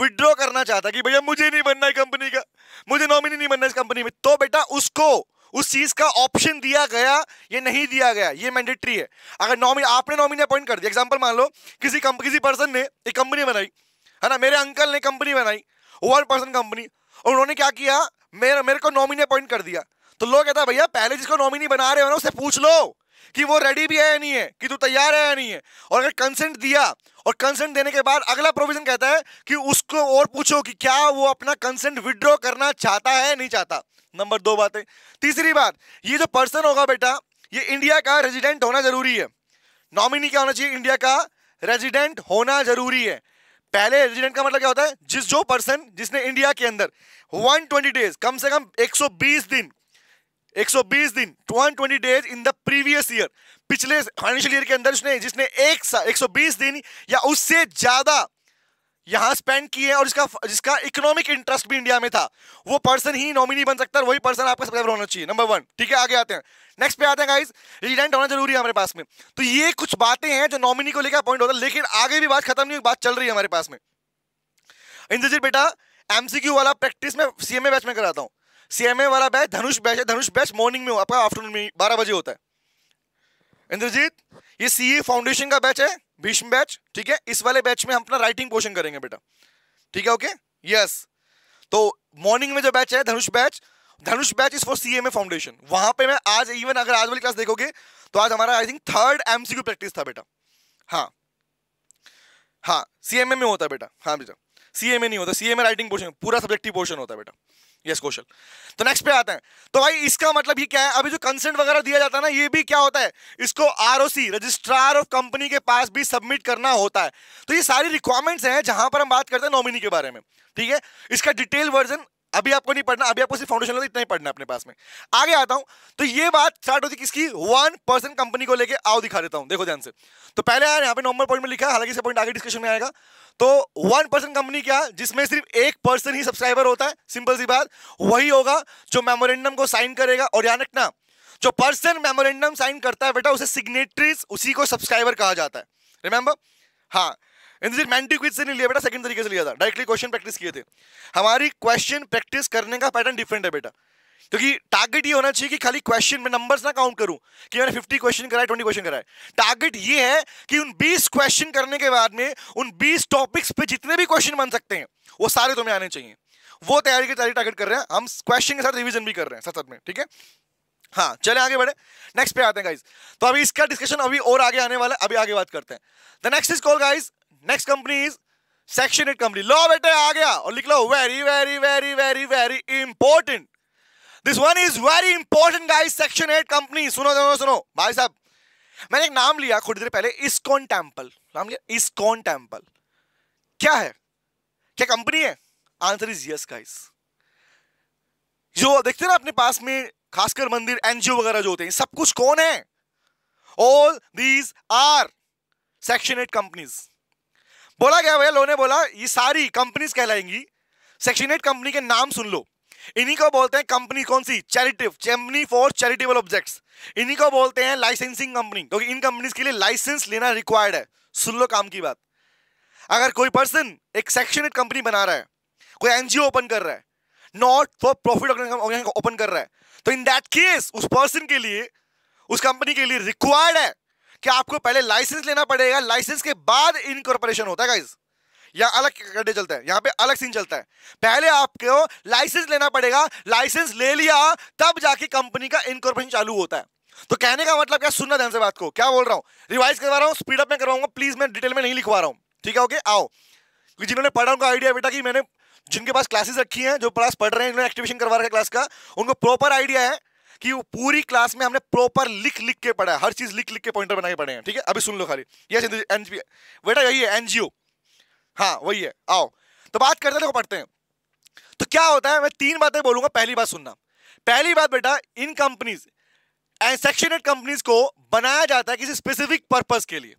Speaker 1: विड्रॉ करना चाहता है कि भैया मुझे नहीं बनना है कंपनी का मुझे नॉमिनी नहीं बनना इस कंपनी में तो बेटा उसको उस चीज का ऑप्शन दिया गया या नहीं दिया गया ये मैंडेटरी है अगर नॉमिन आपने नॉमिनी अपॉइंट कर दिया एग्जाम्पल मान लो किसी किसी पर्सन ने एक कंपनी बनाई है ना मेरे अंकल ने कंपनी बनाई वन पर्सन कंपनी और उन्होंने क्या किया मेरे मेरे को नॉमिनी अपॉइंट कर दिया तो लोग कहता भैया पहले जिसको नॉमिनी बना रहे हो ना उससे पूछ लो कि वो रेडी भी है या नहीं है कि तू तैयार है या नहीं है और अगर कंसेंट दिया और कंसेंट देने के बाद अगला प्रोविजन कहता है कि उसको और पूछो कि क्या वो अपना कंसेंट विड्रॉ करना चाहता है नहीं चाहता नंबर दो बात है तीसरी बात ये जो पर्सन होगा बेटा ये इंडिया का रेजिडेंट होना जरूरी है नॉमिनी क्या होना चाहिए इंडिया का रेजिडेंट होना जरूरी है पहले रेजिडेंट का मतलब क्या होता है जिस जो पर्सन जिसने इंडिया के अंदर 120 डेज कम से कम 120 दिन 120 दिन 120 days in the previous year पिछले फाइनेंशियल ईयर के अंदर उसने जिसने एक सौ बीस दिन या उससे ज्यादा यहां स्पेंड किए और इसका जिसका इकोनॉमिक इंटरेस्ट भी इंडिया में था वो पर्सन ही नॉमिनी बन सकता है वही पर्सन आपका सब्सक्राइबर होना चाहिए नंबर वन ठीक है आगे आते हैं नेक्स्ट पे आते हैं गाइस रिडेंट होना जरूरी है हमारे पास में तो ये कुछ बातें हैं जो नॉमिनी को लेकर पॉइंट होता है लेकिन आगे भी बात खत्म नहीं हुई बात चल रही है हमारे पास में इंद्रजीत बेटा एमसीक्यू वाला प्रैक्टिस में सीएमए बैच में कराता हूँ सीएमए वाला बैच धनुष बैच है धनुष बैच मॉर्निंग में हो आपका आफ्टरनून में बारह बजे होता है इंद्रजीत ये सीए फाउंडेशन का बैच है भीष्म बैच ठीक है इस वाले बैच में हम अपना राइटिंग पोर्शन करेंगे बेटा ठीक है ओके यस तो मॉर्निंग में जो बैच है Dhanush batch Dhanush batch is for C M A foundation वहां पे मैं आज इवन अगर आज वाली क्लास देखोगे तो आज हमारा I think third MCQ practice था बेटा हाँ हाँ सीएमए में होता है बेटा हाँ बेटा सीएमए नहीं होता सीएमए राइटिंग पोर्शन पूरा सब्जेक्टिव पोर्शन होता है बेटा यस कौशल तो नेक्स्ट पे आते हैं तो भाई इसका मतलब ये क्या है अभी जो कंसेंट वगैरह दिया जाता है ना ये भी क्या होता है इसको आरओसी रजिस्ट्रार ऑफ कंपनी के पास भी सबमिट करना होता है तो ये सारी रिक्वायरमेंट्स हैं जहां पर हम बात करते हैं नॉमिनी के बारे में ठीक है इसका डिटेल वर्जन अभी आपको नहीं पढ़ना अभी आपको सिर्फ फाउंडेशन लेवल इतना ही पढ़ना अपने पास में आगे आता हूं तो ये बात स्टार्ट होती किसकी वन पर्सन कंपनी को लेके आओ दिखा देता हूं देखो ध्यान से तो पहले यार यहाँ पे नॉर्मल पॉइंट में लिखा है हालांकि पॉइंट आगे डिस्कशन में आएगा तो वन पर्सन कंपनी क्या जिसमें सिर्फ एक पर्सन ही सब्सक्राइबर होता है सिंपल सी बात वही होगा जो मेमोरेंडम को साइन करेगा और याद रखना जो पर्सन मेमोरेंडम साइन करता है बेटा उसे सिग्नेटरीज उसी को सब्सक्राइबर कहा जाता है रिमेंबर हाँ एनजी क्विज से नहीं लिया बेटा सेकंड तरीके से लिया था डायरेक्टली क्वेश्चन प्रैक्टिस किए थे हमारी क्वेश्चन प्रैक्टिस करने का पैटर्न डिफरेंट है बेटा क्योंकि टारगेट ये होना चाहिए कि खाली क्वेश्चन में नंबर्स ना काउंट करूं कि मैंने 50 क्वेश्चन कराए 20 क्वेश्चन कराए टारगेट ये है कि उन 20 क्वेश्चन करने के बाद में उन 20 टॉपिक्स पे जितने भी क्वेश्चन बन सकते हैं वो सारे तुम्हें आने चाहिए वो तैयारी की तैयारी टारगेट कर रहे हैं हम क्वेश्चन के साथ रिविजन भी कर रहे हैं साथ साथ में ठीक है हाँ चले आगे बढ़े नेक्स्ट पे आते हैं गाइज तो अभी इसका डिस्कशन अभी और आगे आने वाला अभी आगे बात करते हैं the next is call guys next company is section eight company लो बेटे आ गया और लिख लो very very very very very important this one is very important guys section eight company सुनो सुनो सुनो भाई साहब मैंने एक नाम लिया थोड़ी देर पहले इस्कॉन टेम्पल नाम लिया इस्कॉन टेम्पल क्या है क्या कंपनी है आंसर इज यस गाइस जो देखते ना अपने पास में खासकर मंदिर एनजीओ वगैरह जो होते हैं सब कुछ कौन है all these are section eight companies बोला गया भैया लोगों ने बोला ये सारी कंपनीज कहलाएंगी सेक्शन एट कंपनी के नाम सुन लो इन्हीं को बोलते हैं कंपनी कौन सी charitable company for charitable objects इन्हीं को बोलते हैं लाइसेंसिंग कंपनी क्योंकि इन कंपनीज के लिए लाइसेंस लेना रिक्वायर्ड है सुन लो काम की बात अगर कोई पर्सन एक सेक्शन एट कंपनी बना रहा है कोई एनजीओ ओपन कर रहा है नॉट फॉर प्रॉफिट ओपन कर रहा है तो इन दैट केस उस पर्सन के लिए उस कंपनी के लिए रिक्वायर्ड है कि आपको पहले लाइसेंस लेना पड़ेगा लाइसेंस के बाद इनकॉर्पोरेशन होता है गाइज या अलग गड्ढे चलते हैं यहां पे अलग सीन चलता है पहले आपको लाइसेंस लेना पड़ेगा लाइसेंस ले लिया तब जाके कंपनी का इनकॉर्पोरेशन चालू होता है तो कहने का मतलब क्या सुनना ध्यान से बात को क्या बोल रहा हूं रिवाइज करवा रहा हूं स्पीड अप में करवाऊंगा प्लीज मैं डिटेल में नहीं लिखवा रहा हूं ठीक है ओके आओ जिन्होंने पढ़ा उनका आइडिया बेटा कि मैंने जिनके पास क्लासेस रखी हैं जो क्लास पढ़ रहे हैं इन्होंने एक्टिवेशन करवा हैं क्लास का उनको प्रॉपर आइडिया है कि वो पूरी क्लास में हमने प्रॉपर लिख लिख के पढ़ा है हर चीज लिख लिख के पॉइंटर बना के पढ़े हैं ठीक है अभी सुन लो खाली यस एनजीओ बेटा यही है एनजीओ हाँ वही है आओ तो बात करते देखो पढ़ते हैं तो क्या होता है मैं तीन बातें बोलूंगा पहली बात सुनना पहली बात बेटा इन कंपनीज एंड सेक्शनेड कंपनीज को बनाया जाता है किसी स्पेसिफिक पर्पज के लिए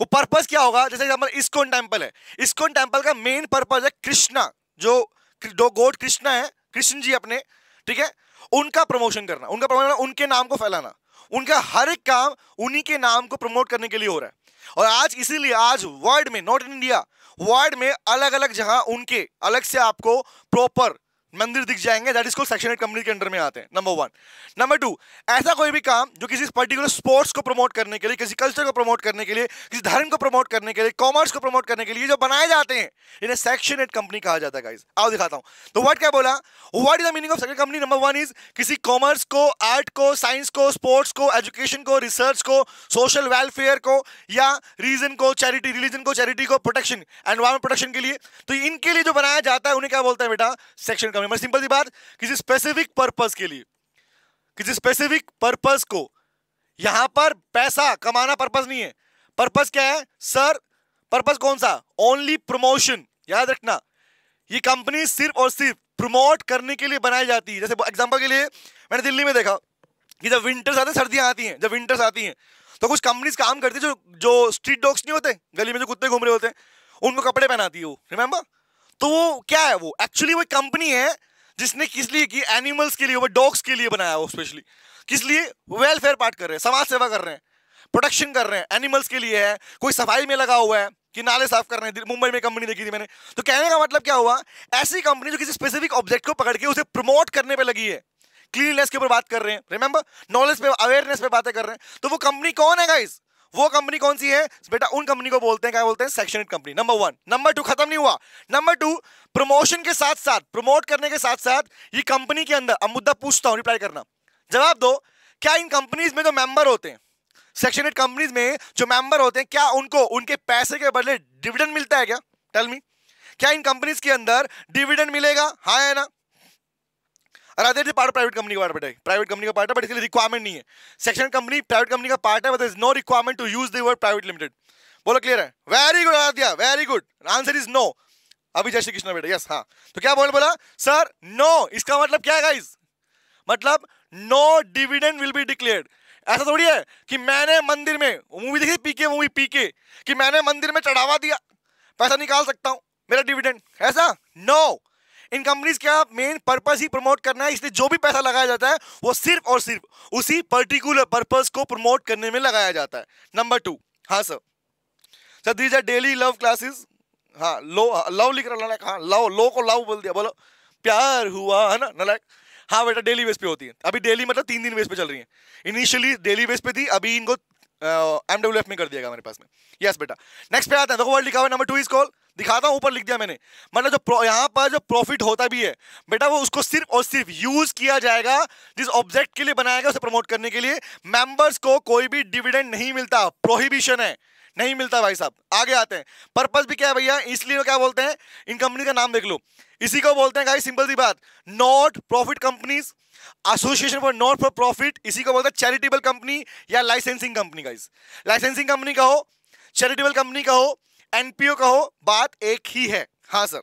Speaker 1: वो पर्पज क्या होगा जैसे एग्जाम्पल इस्कोन टेम्पल है इस्कोन टेम्पल का मेन पर्पज है कृष्णा जो गोड कृष्णा है कृष्ण जी अपने ठीक है उनका प्रमोशन करना उनका प्रमोशन उनके नाम को फैलाना उनका हर एक काम उन्हीं के नाम को प्रमोट करने के लिए हो रहा है और आज इसीलिए आज वर्ल्ड में नॉट इन इंडिया वर्ल्ड में अलग अलग जहां उनके अलग से आपको प्रॉपर मंदिर दिख जाएंगे that is call section eight company के अंडर में आते हैं नंबर वन नंबर टू ऐसा कोई भी काम जो किसी पर्टिकुलर स्पोर्ट्स को प्रमोट करने के लिए किसी कल्चर को प्रमोट करने के लिए किसी धर्म को प्रमोट करने के लिए कॉमर्स को प्रमोट करने के लिए जो बनाए जाते हैं इन्हें सेक्शन एट कंपनी कहा जाता है गाइज आओ दिखाता हूँ तो व्हाट क्या बोला what is the meaning of section company number one is किसी कॉमर्स को आर्ट को साइंस को स्पोर्ट्स को एजुकेशन को रिसर्च को सोशल वेलफेयर को या रीजन को चैरिटी रिलीजन को चैरिटी को प्रोटेक्शन एनवायरमेंट प्रोटेक्शन के लिए तो इनके लिए जो बनाया जाता है उन्हें क्या बोलता है बेटा सेक्शन होने मतलब सिंपल सी बात किसी स्पेसिफिक पर्पज के लिए किसी स्पेसिफिक पर्पज को यहां पर पैसा कमाना पर्पज नहीं है पर्पज क्या है सर पर्पज कौन सा ओनली प्रमोशन याद रखना ये कंपनी सिर्फ और सिर्फ प्रमोट करने के लिए बनाई जाती है जैसे एग्जांपल के लिए मैंने दिल्ली में देखा कि जब विंटर्स आते हैं सर्दियां आती हैं जब विंटर्स आती हैं तो कुछ कंपनीज काम करती है जो जो स्ट्रीट डॉग्स नहीं होते गली में जो कुत्ते घूम रहे होते हैं उनको कपड़े पहनाती है वो रिमेंबर तो वो क्या है वो एक्चुअली वो कंपनी है जिसने किस लिए की एनिमल्स के लिए वो डॉग्स के लिए बनाया वो स्पेशली किस लिए वेलफेयर पार्ट कर रहे हैं समाज सेवा कर रहे हैं प्रोटेक्शन कर रहे हैं एनिमल्स के लिए है कोई सफाई में लगा हुआ है कि नाले साफ कर रहे हैं मुंबई में कंपनी देखी थी मैंने तो कहने का मतलब क्या हुआ ऐसी कंपनी जो किसी स्पेसिफिक ऑब्जेक्ट को पकड़ के उसे प्रमोट करने पर लगी है क्लीननेस के ऊपर बात कर रहे हैं रिमेंबर नॉलेज पे अवेयरनेस पे बातें कर रहे हैं तो वो कंपनी कौन है गाइस वो कंपनी कौन सी है बेटा उन कंपनी को बोलते हैं क्या बोलते हैं section company number one number two खत्म नहीं हुआ नंबर टू प्रमोशन के साथ साथ प्रमोट करने के साथ साथ ये कंपनी के अंदर अब मुद्दा पूछता हूं रिप्लाई करना जवाब दो क्या इन कंपनीज में जो मेंबर होते हैं सेक्शन एट कंपनीज में जो मेंबर होते हैं क्या उनको उनके पैसे के बदले डिविडेंड मिलता है क्या टेल मी क्या इन कंपनीज के अंदर डिविडेंड मिलेगा हाँ है ना राधे से पार्ट प्राइवेट कंपनी का पार्ट है प्राइवेट कंपनी का पार्ट है बट इसके लिए रिक्वायरमेंट नहीं है सेक्शन कंपनी प्राइवेट कंपनी का पार्ट है but is no requirement to use third private limited बोलो क्लियर है very good Aaradhya very good answer is no अभी जय श्री कृष्ण बेटा यस हाँ तो क्या बोल बोला सर नो इसका मतलब क्या है इस मतलब no dividend will be declare ऐसा थोड़ी है कि मैंने मंदिर में मूवी देखी पीके मूवी पीके कि मैंने मंदिर में चढ़ावा दिया पैसा निकाल सकता हूं मेरा डिविडेंड ऐसा नो no! इन कंपनीज का मेन पर्पज ही प्रमोट करना है इसलिए जो भी पैसा लगाया जाता है वो सिर्फ और सिर्फ उसी पर्टिकुलर पर्पज को प्रमोट करने में लगाया जाता है नंबर टू हाँ sir sir these are daily love classes हाँ लो हाँ, लव लिख रहा नलायक हाँ लव लो को लव बोल दिया बोलो प्यार हुआ है ना नलायक हाँ बेटा डेली बेस पे होती है अभी डेली मतलब तीन दिन बेस पे चल रही है इनिशियली डेली बेस पे थी अभी इनको एम एफ में कर दिया गया मेरे पास में यस बेटा नेक्स्ट पे आता है देखो वर्ड लिखा हुआ नंबर टू इज कॉल दिखाता हूँ ऊपर लिख दिया मैंने मतलब जो यहाँ पर जो प्रॉफिट होता भी है बेटा वो उसको सिर्फ और सिर्फ यूज किया जाएगा जिस ऑब्जेक्ट के लिए बनाया गया उसे प्रमोट करने के लिए मेंबर्स को कोई भी डिविडेंड नहीं मिलता प्रोहिबिशन है नहीं मिलता भाई साहब आगे आते हैं पर्पज भी क्या है भैया इसलिए क्या बोलते हैं इन कंपनी का नाम देख लो इसी को बोलते हैं भाई सिंपल सी बात not profit companies association for not for profit इसी को बोलते हैं चैरिटेबल कंपनी या लाइसेंसिंग कंपनी का लाइसेंसिंग कंपनी का हो चैरिटेबल कंपनी का हो एनपीओ का हो बात एक ही है हाँ सर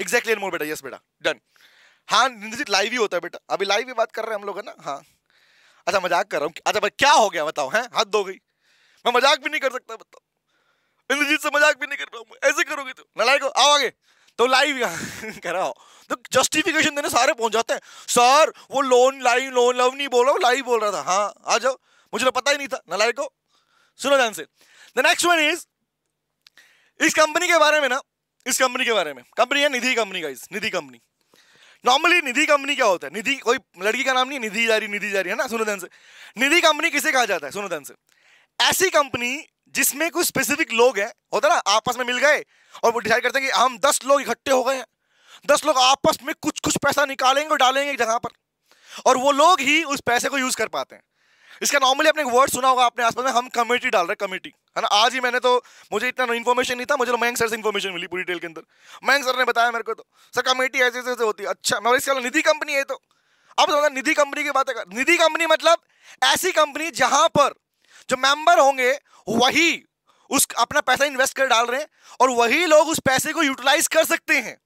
Speaker 1: एग्जैक्टली अनमोल बेटा यस बेटा डन हाँ निंदित लाइव ही होता है बेटा अभी लाइव ही बात कर रहे हैं हम लोग है ना हाँ अच्छा मजाक कर रहा हूँ अच्छा भाई क्या हो गया बताओ हैं हद हो गई मैं मजाक भी नहीं कर सकता बताओ इंद्रजीत से मजाक भी नहीं कर रहा हूँ ऐसे करोगे तो नलाई को आओ आगे तो लाइव कह रहा हो तो जस्टिफिकेशन देने सारे पहुंच जाते हैं सर वो लोन लाइव लोन लव नहीं बोल रहा हूँ लाइव बोल रहा था हाँ आ जाओ मुझे तो पता ही नहीं था नलाई को सुनो ध्यान से द नेक्स्ट वन इज इस कंपनी के बारे में ना इस कंपनी के बारे में कंपनी है निधि कंपनी का इस Nidhi company normally Nidhi company क्या होता है निधि कोई लड़की का नाम नहीं निधि जारी निधि जारी है ना सुनो ध्यान से निधि कंपनी किसे कहा जाता है सुनो ध्यान से ऐसी कंपनी जिसमें कुछ स्पेसिफिक लोग हैं होता ना आपस में मिल गए और वो डिसाइड करते हैं कि हम दस लोग इकट्ठे हो गए हैं दस लोग आपस में कुछ कुछ पैसा निकालेंगे और डालेंगे जगह पर और वो लोग ही उस पैसे को यूज कर पाते हैं इसका नॉर्मली आपने वर्ड सुना होगा अपने आसपास में हम कमेटी डाल रहे कमेटी है ना आज ही मैंने तो मुझे इतना इन्फॉर्मेशन नहीं था मुझे तो मैंग सर से इन्फॉर्मेशन मिली पूरी डिटेल के अंदर मैंग सर ने बताया मेरे को तो सर कमेटी ऐसे ऐसे होती है अच्छा मैं इसका निधि कंपनी है तो अब समझा तो निधि कंपनी की बात कर निधि कंपनी मतलब ऐसी कंपनी जहां पर जो मेंबर होंगे वही उस अपना पैसा इन्वेस्ट कर डाल रहे हैं और वही लोग उस पैसे को यूटिलाइज कर सकते हैं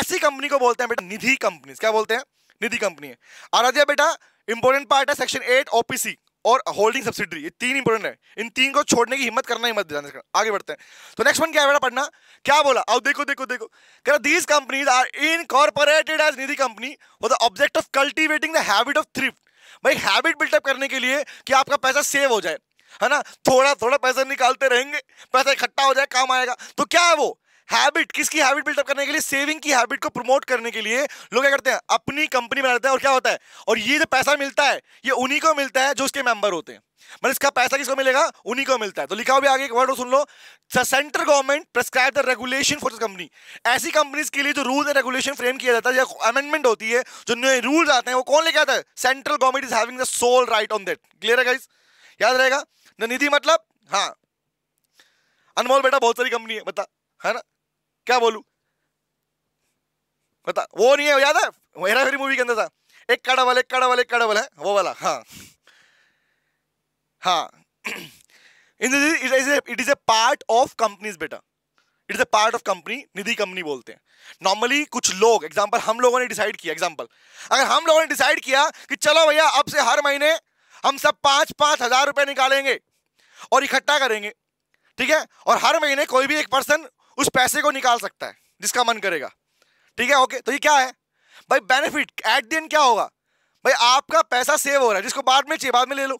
Speaker 1: ऐसी कंपनी को बोलते हैं बेटा निधि कंपनी क्या बोलते हैं निधि कंपनी है आराध्या बेटा इंपॉर्टेंट पार्ट है सेक्शन एट ओपीसी और होल्डिंग सब्सिडी ये तीन इंपोर्टेंट है इन तीन को छोड़ने की हिम्मत करना हिम्मत मत आगे बढ़ते हैं तो नेक्स्ट वन क्या है बेटा पढ़ना क्या बोला अब देखो देखो देखो कह रहा these companies are incorporated as Nidhi company for the object of cultivating the habit of thrift भाई हैबिट बिल्टअप करने के लिए कि आपका पैसा सेव हो जाए है ना थोड़ा थोड़ा पैसा निकालते रहेंगे पैसा इकट्ठा हो जाए काम आएगा तो क्या है वो हैबिट किसकी हैबिट बिल्डअप करने के लिए सेविंग की हैबिट को प्रमोट करने के लिए लोग क्या करते हैं अपनी कंपनी बना हैं और क्या होता है और ये जो पैसा मिलता है ये उन्हीं को मिलता है जो उसके मेंबर होते हैं मतलब इसका पैसा किसको मिलेगा उन्हीं को मिलता है तो लिखा हुआ भी आगे एक वर्ड सुन लो central government prescribe the regulation for company ऐसी कंपनीज के लिए जो रूल एंड रेगुलेशन फ्रेम किया जाता है या अमेंडमेंट होती है जो नए रूल्स आते हैं वो कौन लेके आता है central government is having the sole right on that clear है गाइस याद रहेगा निधि मतलब हाँ अनमोल बेटा बहुत सारी कंपनी है बता है ना क्या बोलू बता वो नहीं है याद है हेरा फेरी मूवी के अंदर था एक कड़ा वाले एक का डबल एक का डबल वो वाला हाँ हाँ it is it is a part of companies बेटा it is a part of company Nidhi company बोलते हैं नॉर्मली कुछ लोग एग्जाम्पल हम लोगों ने डिसाइड किया एग्जाम्पल अगर हम लोगों ने डिसाइड किया कि चलो भैया अब से हर महीने हम सब पांच पांच हजार रुपए निकालेंगे और इकट्ठा करेंगे ठीक है और हर महीने कोई भी एक पर्सन उस पैसे को निकाल सकता है जिसका मन करेगा ठीक है ओके तो ये क्या है भाई बेनिफिट एट दिन क्या होगा भाई आपका पैसा सेव हो रहा है जिसको बाद में चाहिए बाद में ले लो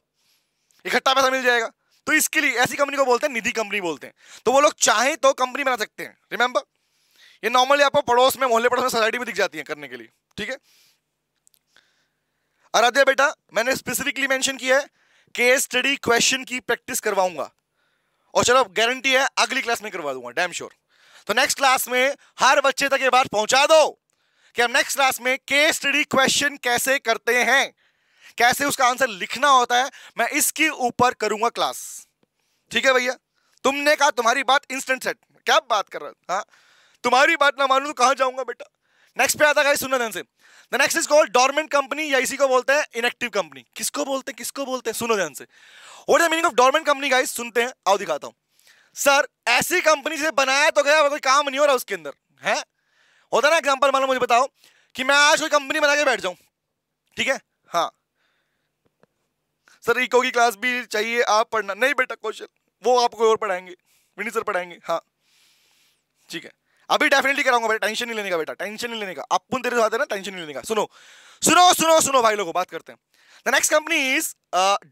Speaker 1: इकट्ठा पैसा मिल जाएगा तो इसके लिए ऐसी कंपनी को बोलते हैं निधि कंपनी बोलते हैं तो वो लोग चाहें तो कंपनी बना सकते हैं रिमेंबर ये नॉर्मली आपको पड़ोस में मोहल्ले पड़ोस में सोसाइटी में दिख जाती है करने के लिए ठीक है आराध्या बेटा मैंने स्पेसिफिकली मैंशन किया है केस स्टडी क्वेश्चन की प्रैक्टिस करवाऊंगा और चलो गारंटी है अगली क्लास में करवा दूंगा डैम श्योर sure. तो नेक्स्ट क्लास में हर बच्चे तक ये बात पहुंचा दो कि हम नेक्स्ट क्लास में के स्टडी क्वेश्चन कैसे करते हैं कैसे उसका आंसर लिखना होता है मैं इसके ऊपर करूंगा क्लास ठीक है भैया तुमने कहा तुम्हारी बात इंस्टेंट सेट क्या बात कर रहा हो हाँ तुम्हारी बात ना मानू तो कहां जाऊंगा बेटा नेक्स्ट पे आता है सुनना ध्यान से the next is called dormant company या इसी को बोलते हैं इनएक्टिव कंपनी किसको बोलते हैं किसको बोलते हैं सुनो ध्यान से और the meaning of dormant company guys सुनते हैं आओ दिखाता हूं सर ऐसी कंपनी से बनाया तो गया कोई काम नहीं हो रहा उसके अंदर है होता ना एग्जाम्पल मान लो मुझे बताओ कि मैं आज कोई कंपनी बना के बैठ जाऊं ठीक है हाँ सर इको की क्लास भी चाहिए आप पढ़ना नहीं बेटा क्वेश्चन वो आप कोई और पढ़ाएंगे विनी सर पढ़ाएंगे हाँ ठीक है अभी डेफिनेटली कराऊंगा बेटा टेंशन नहीं लेने का बेटा टेंशन नहीं लेने का अपन तेरे साथ है ना टेंशन नहीं लेने का सुनो सुनो सुनो सुनो भाई लोगों बात करते हैं the next company is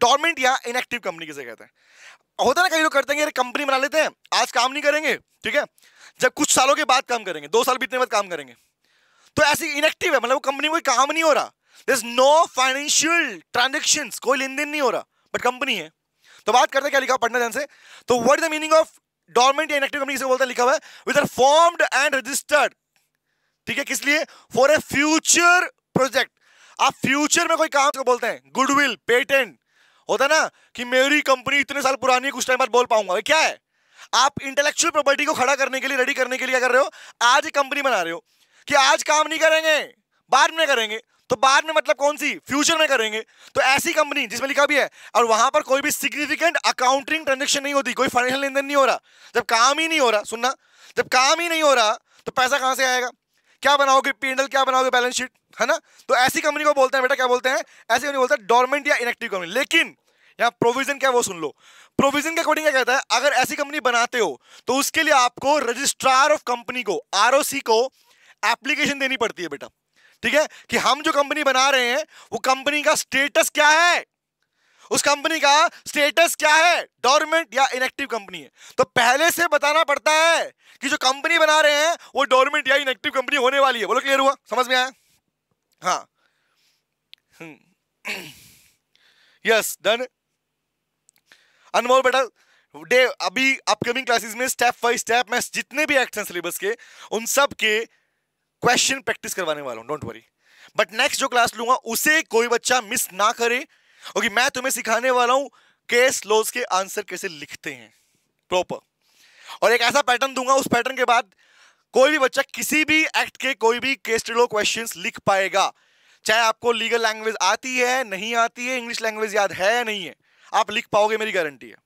Speaker 1: dormant या इनएक्टिव कंपनी किसे कहते हैं होता ना कई लोग करते हैं कंपनी बना लेते हैं आज काम नहीं करेंगे ठीक है जब कुछ सालों के बाद काम करेंगे दो साल बीतने बाद काम करेंगे तो ऐसी इनएक्टिव है मतलब वो कंपनी कोई काम नहीं हो रहा there is no financial transaction कोई लेन नहीं हो रहा बट कंपनी है तो बात करते हैं क्या लिखा पढ़ना ध्यान से तो what the meaning of dormant या इनएक्टिव कंपनी से बोलता लिखा हुआ है with are formed and registered ठीक है किस लिए फॉर ए फ्यूचर प्रोजेक्ट आप फ्यूचर में कोई काम को बोलते हैं गुडविल पेटेंट होता ना कि मेरी कंपनी इतने साल पुरानी है कुछ टाइम बाद बोल पाऊंगा क्या है आप इंटेलेक्चुअल प्रॉपर्टी को खड़ा करने के लिए रेडी करने के लिए क्या कर रहे हो आज एक कंपनी बना रहे हो कि आज काम नहीं करेंगे बाद में करेंगे तो बाद में मतलब कौन सी फ्यूचर में करेंगे तो ऐसी कंपनी जिसमें लिखा भी है और वहां पर कोई भी सिग्निफिकेंट अकाउंटिंग ट्रांजेक्शन नहीं होती कोई फाइनेंशियल लेन देन नहीं हो रहा जब काम ही नहीं हो रहा सुनना जब काम ही नहीं हो रहा तो पैसा कहां से आएगा क्या बनाओगे पेंडल क्या बनाओगे बैलेंस शीट है ना तो ऐसी कंपनी को बोलते हैं बेटा क्या बोलते हैं ऐसी कंपनी बोलते हैं डॉर्मेंट या इनएक्टिव कंपनी लेकिन यहाँ प्रोविजन क्या वो सुन लो प्रोविजन के अकॉर्डिंग क्या कहता है अगर ऐसी कंपनी बनाते हो तो उसके लिए आपको रजिस्ट्रार ऑफ कंपनी को आर को एप्लीकेशन देनी पड़ती है बेटा ठीक है कि हम जो कंपनी बना रहे हैं वो कंपनी का स्टेटस क्या है उस कंपनी का स्टेटस क्या है डोरमेंट या इनएक्टिव कंपनी है तो पहले से बताना पड़ता है कि जो कंपनी बना रहे हैं वो डोरमेंट या इनएक्टिव कंपनी होने वाली है बोलो क्लियर हुआ समझ में आया हाँ यस डन अनमोल बेटा डे अभी अपकमिंग क्लासेस में स्टेप बाई स्टेप मैं जितने भी एक्ट हैं सिलेबस के उन सब के क्वेश्चन प्रैक्टिस करवाने वाला हूँ डोंट वरी बट नेक्स्ट जो क्लास लूंगा उसे कोई बच्चा मिस ना करे ओके मैं तुम्हें सिखाने वाला हूँ केस लॉज के आंसर कैसे लिखते हैं प्रॉपर और एक ऐसा पैटर्न दूंगा उस पैटर्न के बाद कोई भी बच्चा किसी भी एक्ट के कोई भी केस क्वेश्चंस लिख पाएगा चाहे आपको लीगल लैंग्वेज आती है नहीं आती है इंग्लिश लैंग्वेज याद है या नहीं है आप लिख पाओगे मेरी गारंटी है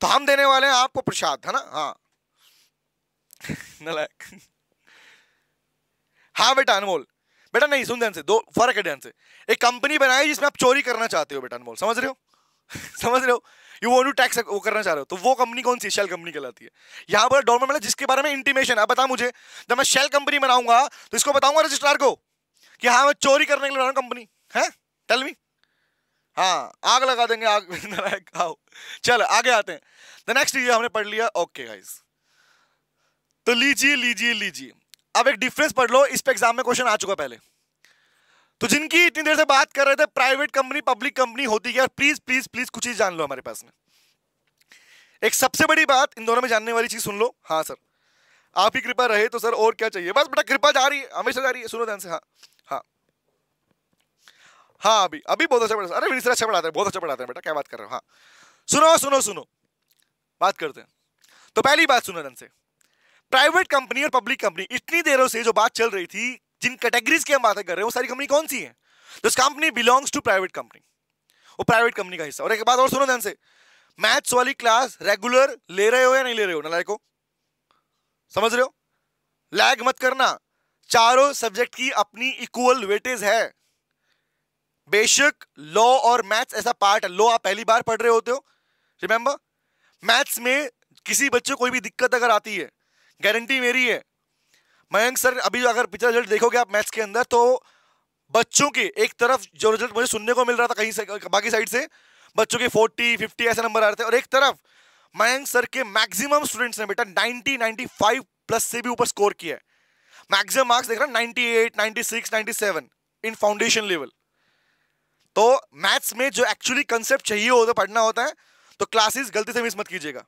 Speaker 1: तो हम देने वाले हैं आपको प्रसाद है ना हाँ <laughs> नलायक हाँ बेटा अनमोल बेटा नहीं सुन ध्यान से दो फर्क है ध्यान से एक कंपनी बनाई जिसमें आप चोरी करना चाहते हो बेटा अनमोल समझ रहे हो <laughs> समझ रहे हो यू वॉन्ट टू टैक्स वो करना चाह रहे हो तो वो कंपनी कौन सी शेल कंपनी कहलाती है यहाँ पर डॉर्मेंट मतलब जिसके बारे में इंटीमेशन है बता मुझे जब मैं शेल कंपनी बनाऊंगा तो इसको बताऊंगा रजिस्ट्रार को कि हाँ मैं चोरी करने के लिए बना कंपनी है टेल मी हाँ आग लगा देंगे आग <laughs> आओ चल आगे आते हैं द नेक्स्ट ये हमने पढ़ लिया ओके गाइज तो लीजिए लीजिए लीजिए अब एक डिफरेंस पढ़ लो इस पर एग्जाम में क्वेश्चन आ चुका पहले तो जिनकी इतनी देर से बात कर रहे थे प्राइवेट कंपनी पब्लिक कंपनी होती क्या प्लीज प्लीज प्लीज कुछ ही जान लो हमारे पास में एक सबसे बड़ी बात इन दोनों में जानने वाली चीज सुन लो हाँ सर आपकी कृपा रहे तो सर और क्या चाहिए बस बेटा कृपा जा रही है हमेशा जा रही है सुनो ध्यान से हाँ हाँ हाँ अभी अभी बहुत अच्छा पढ़ा अरे अच्छा पढ़ाते हैं बहुत अच्छा पढ़ाते हैं बेटा क्या बात कर रहे हो हाँ सुनो सुनो सुनो बात करते हैं तो पहली बात सुनो ध्यान से प्राइवेट कंपनी और पब्लिक कंपनी इतनी देरों से जो बात चल रही थी जिन कैटेगरीज की हम बातें कर रहे हैं वो सारी कंपनी कौन सी है this company belongs to private company वो प्राइवेट कंपनी का हिस्सा और एक बात और सुनो ध्यान से मैथ्स वाली क्लास रेगुलर ले रहे हो या नहीं ले रहे हो ना लाइको समझ रहे हो लैग मत करना चारों सब्जेक्ट की अपनी इक्वल वेटेज है बेशक लॉ और मैथ्स ऐसा पार्ट है लॉ आप पहली बार पढ़ रहे होते हो रिमेंबर मैथ्स में किसी बच्चे कोई भी दिक्कत अगर आती है गारंटी मेरी है मयंक सर अभी अगर पिछला रिजल्ट देखोगे आप मैथ्स के अंदर तो बच्चों की एक तरफ जो रिजल्ट मुझे सुनने को मिल रहा था कहीं से बाकी साइड से बच्चों के 40, 50 ऐसे नंबर आ रहे थे और एक तरफ मयंक सर के मैक्सिमम स्टूडेंट्स ने बेटा 90, 95 प्लस से भी ऊपर स्कोर किया है मैक्सिमम मार्क्स देख रहा नाइनटी 98, 96, 97 इन फाउंडेशन लेवल तो मैथ्स में जो एक्चुअली कंसेप्ट चाहिए होता पढ़ना होता है तो क्लासेस गलती से मिस मत कीजिएगा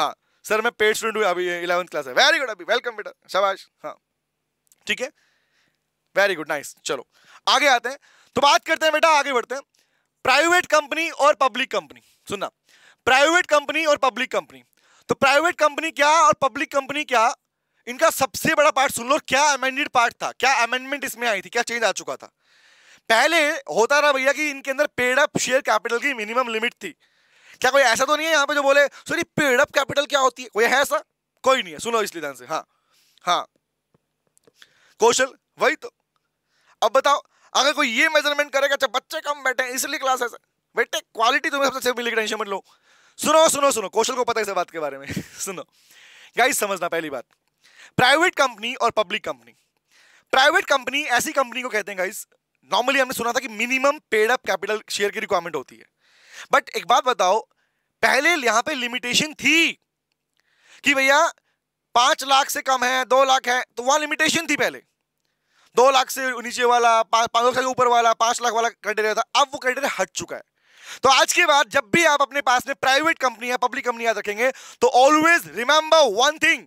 Speaker 1: हाँ सर मैं पेड स्टूडेंट हूँ अभी इलेवंथ क्लास है वेरी गुड अभी वेलकम बेटा शाबाश हाँ ठीक है वेरी गुड नाइस चलो आगे आते हैं तो बात करते हैं बेटा आगे बढ़ते हैं प्राइवेट कंपनी और पब्लिक कंपनी सुनना प्राइवेट कंपनी और पब्लिक कंपनी तो प्राइवेट कंपनी क्या और पब्लिक कंपनी क्या इनका सबसे बड़ा पार्ट सुन लो क्या अमेंडेड पार्ट था क्या अमेंडमेंट इसमें आई थी क्या चेंज आ चुका था पहले होता रहा भैया कि इनके अंदर पेड अप शेयर कैपिटल की मिनिमम लिमिट थी क्या कोई ऐसा तो नहीं है यहाँ पे जो बोले सॉरी पेड अप कैपिटल क्या होती है कोई है ऐसा कोई नहीं है सुनो इसलिए ध्यान से हाँ हाँ कौशल वही तो अब बताओ अगर कोई ये मेजरमेंट करेगा अच्छा बच्चे कम बैठे इसलिए क्लास ऐसा बेटे क्वालिटी तुम्हें सबसे मिली टेंशन मत लो सुनो सुनो सुनो कौशल को पता है इस बात के बारे में <laughs> सुनो गाइस समझना पहली बात प्राइवेट कंपनी और पब्लिक कंपनी प्राइवेट कंपनी ऐसी कंपनी को कहते हैं गाइस नॉर्मली हमने सुना था कि minimum paid up capital share की रिक्वायरमेंट होती है बट एक बात बताओ पहले यहां पे लिमिटेशन थी कि भैया पांच लाख से कम है दो लाख है तो वहां लिमिटेशन थी पहले दो लाख से नीचे वाला पांच लाख से ऊपर वाला पांच लाख वाला क्राइटेरिया था अब वो क्राइटेरिया हट चुका है तो आज के बाद जब भी आप अपने पास में प्राइवेट कंपनी या पब्लिक कंपनी याद रखेंगे तो ऑलवेज रिमेंबर वन थिंग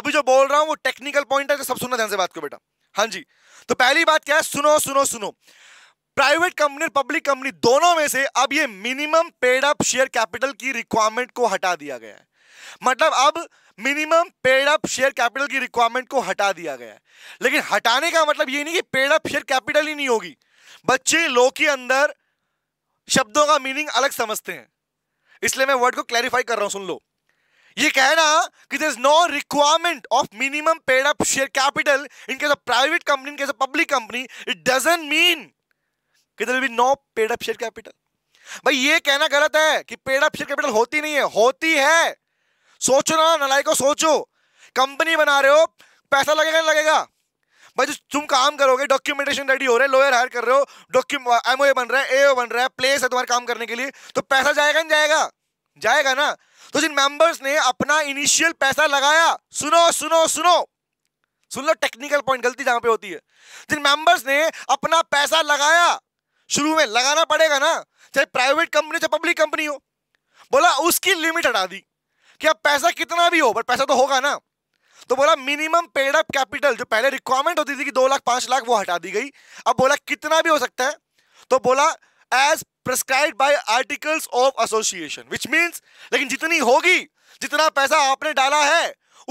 Speaker 1: अभी जो बोल रहा हूं वो टेक्निकल पॉइंट है तो सब सुनना ध्यान से बात को बेटा हाँ जी तो पहली बात क्या है सुनो सुनो सुनो प्राइवेट कंपनी और पब्लिक कंपनी दोनों में से अब ये minimum paid up share capital की रिक्वायरमेंट को हटा दिया गया है मतलब अब minimum paid up share capital की रिक्वायरमेंट को हटा दिया गया है लेकिन हटाने का मतलब ये नहीं कि पेड अप शेयर कैपिटल ही नहीं होगी बच्चे लो के अंदर शब्दों का मीनिंग अलग समझते हैं इसलिए मैं वर्ड को क्लैरिफाई कर रहा हूं सुन लो ये कहना कि there is no requirement of minimum paid up share capital इनके केस प्राइवेट कंपनी इनके case public company it doesn't mean there will be no paid up share capital भाई ये कहना गलत है कि पेड अप शेयर कैपिटल होती नहीं है होती है सोचो ना नलाई को सोचो कंपनी बना रहे हो पैसा लगेगा लगेगा भाई जो तुम काम करोगे डॉक्यूमेंटेशन रेडी हो रहे हैं लॉयर हायर कर रहे हो डॉक्यू एमओए बन रहा है एओ बन रहा है प्लेस है तुम्हारे काम करने के लिए तो पैसा जाएगा नहीं जाएगा जाएगा ना तो जिन मेंबर्स ने अपना इनिशियल पैसा लगाया सुनो सुनो सुनो सुन लो टेक्निकल पॉइंट गलती जहां पे होती है जिन मेंबर्स ने अपना पैसा लगाया शुरू में लगाना पड़ेगा ना चाहे प्राइवेट कंपनी चाहे पब्लिक कंपनी हो बोला उसकी लिमिट हटा दी कि अब पैसा कितना भी हो पर पैसा तो होगा ना तो बोला मिनिमम पेड अप कैपिटल जो पहले रिक्वायरमेंट होती थी कि दो लाख पांच लाख वो हटा दी गई अब बोला कितना भी हो सकता है तो बोला as prescribed by articles of association which means लेकिन जितनी होगी जितना पैसा आपने डाला है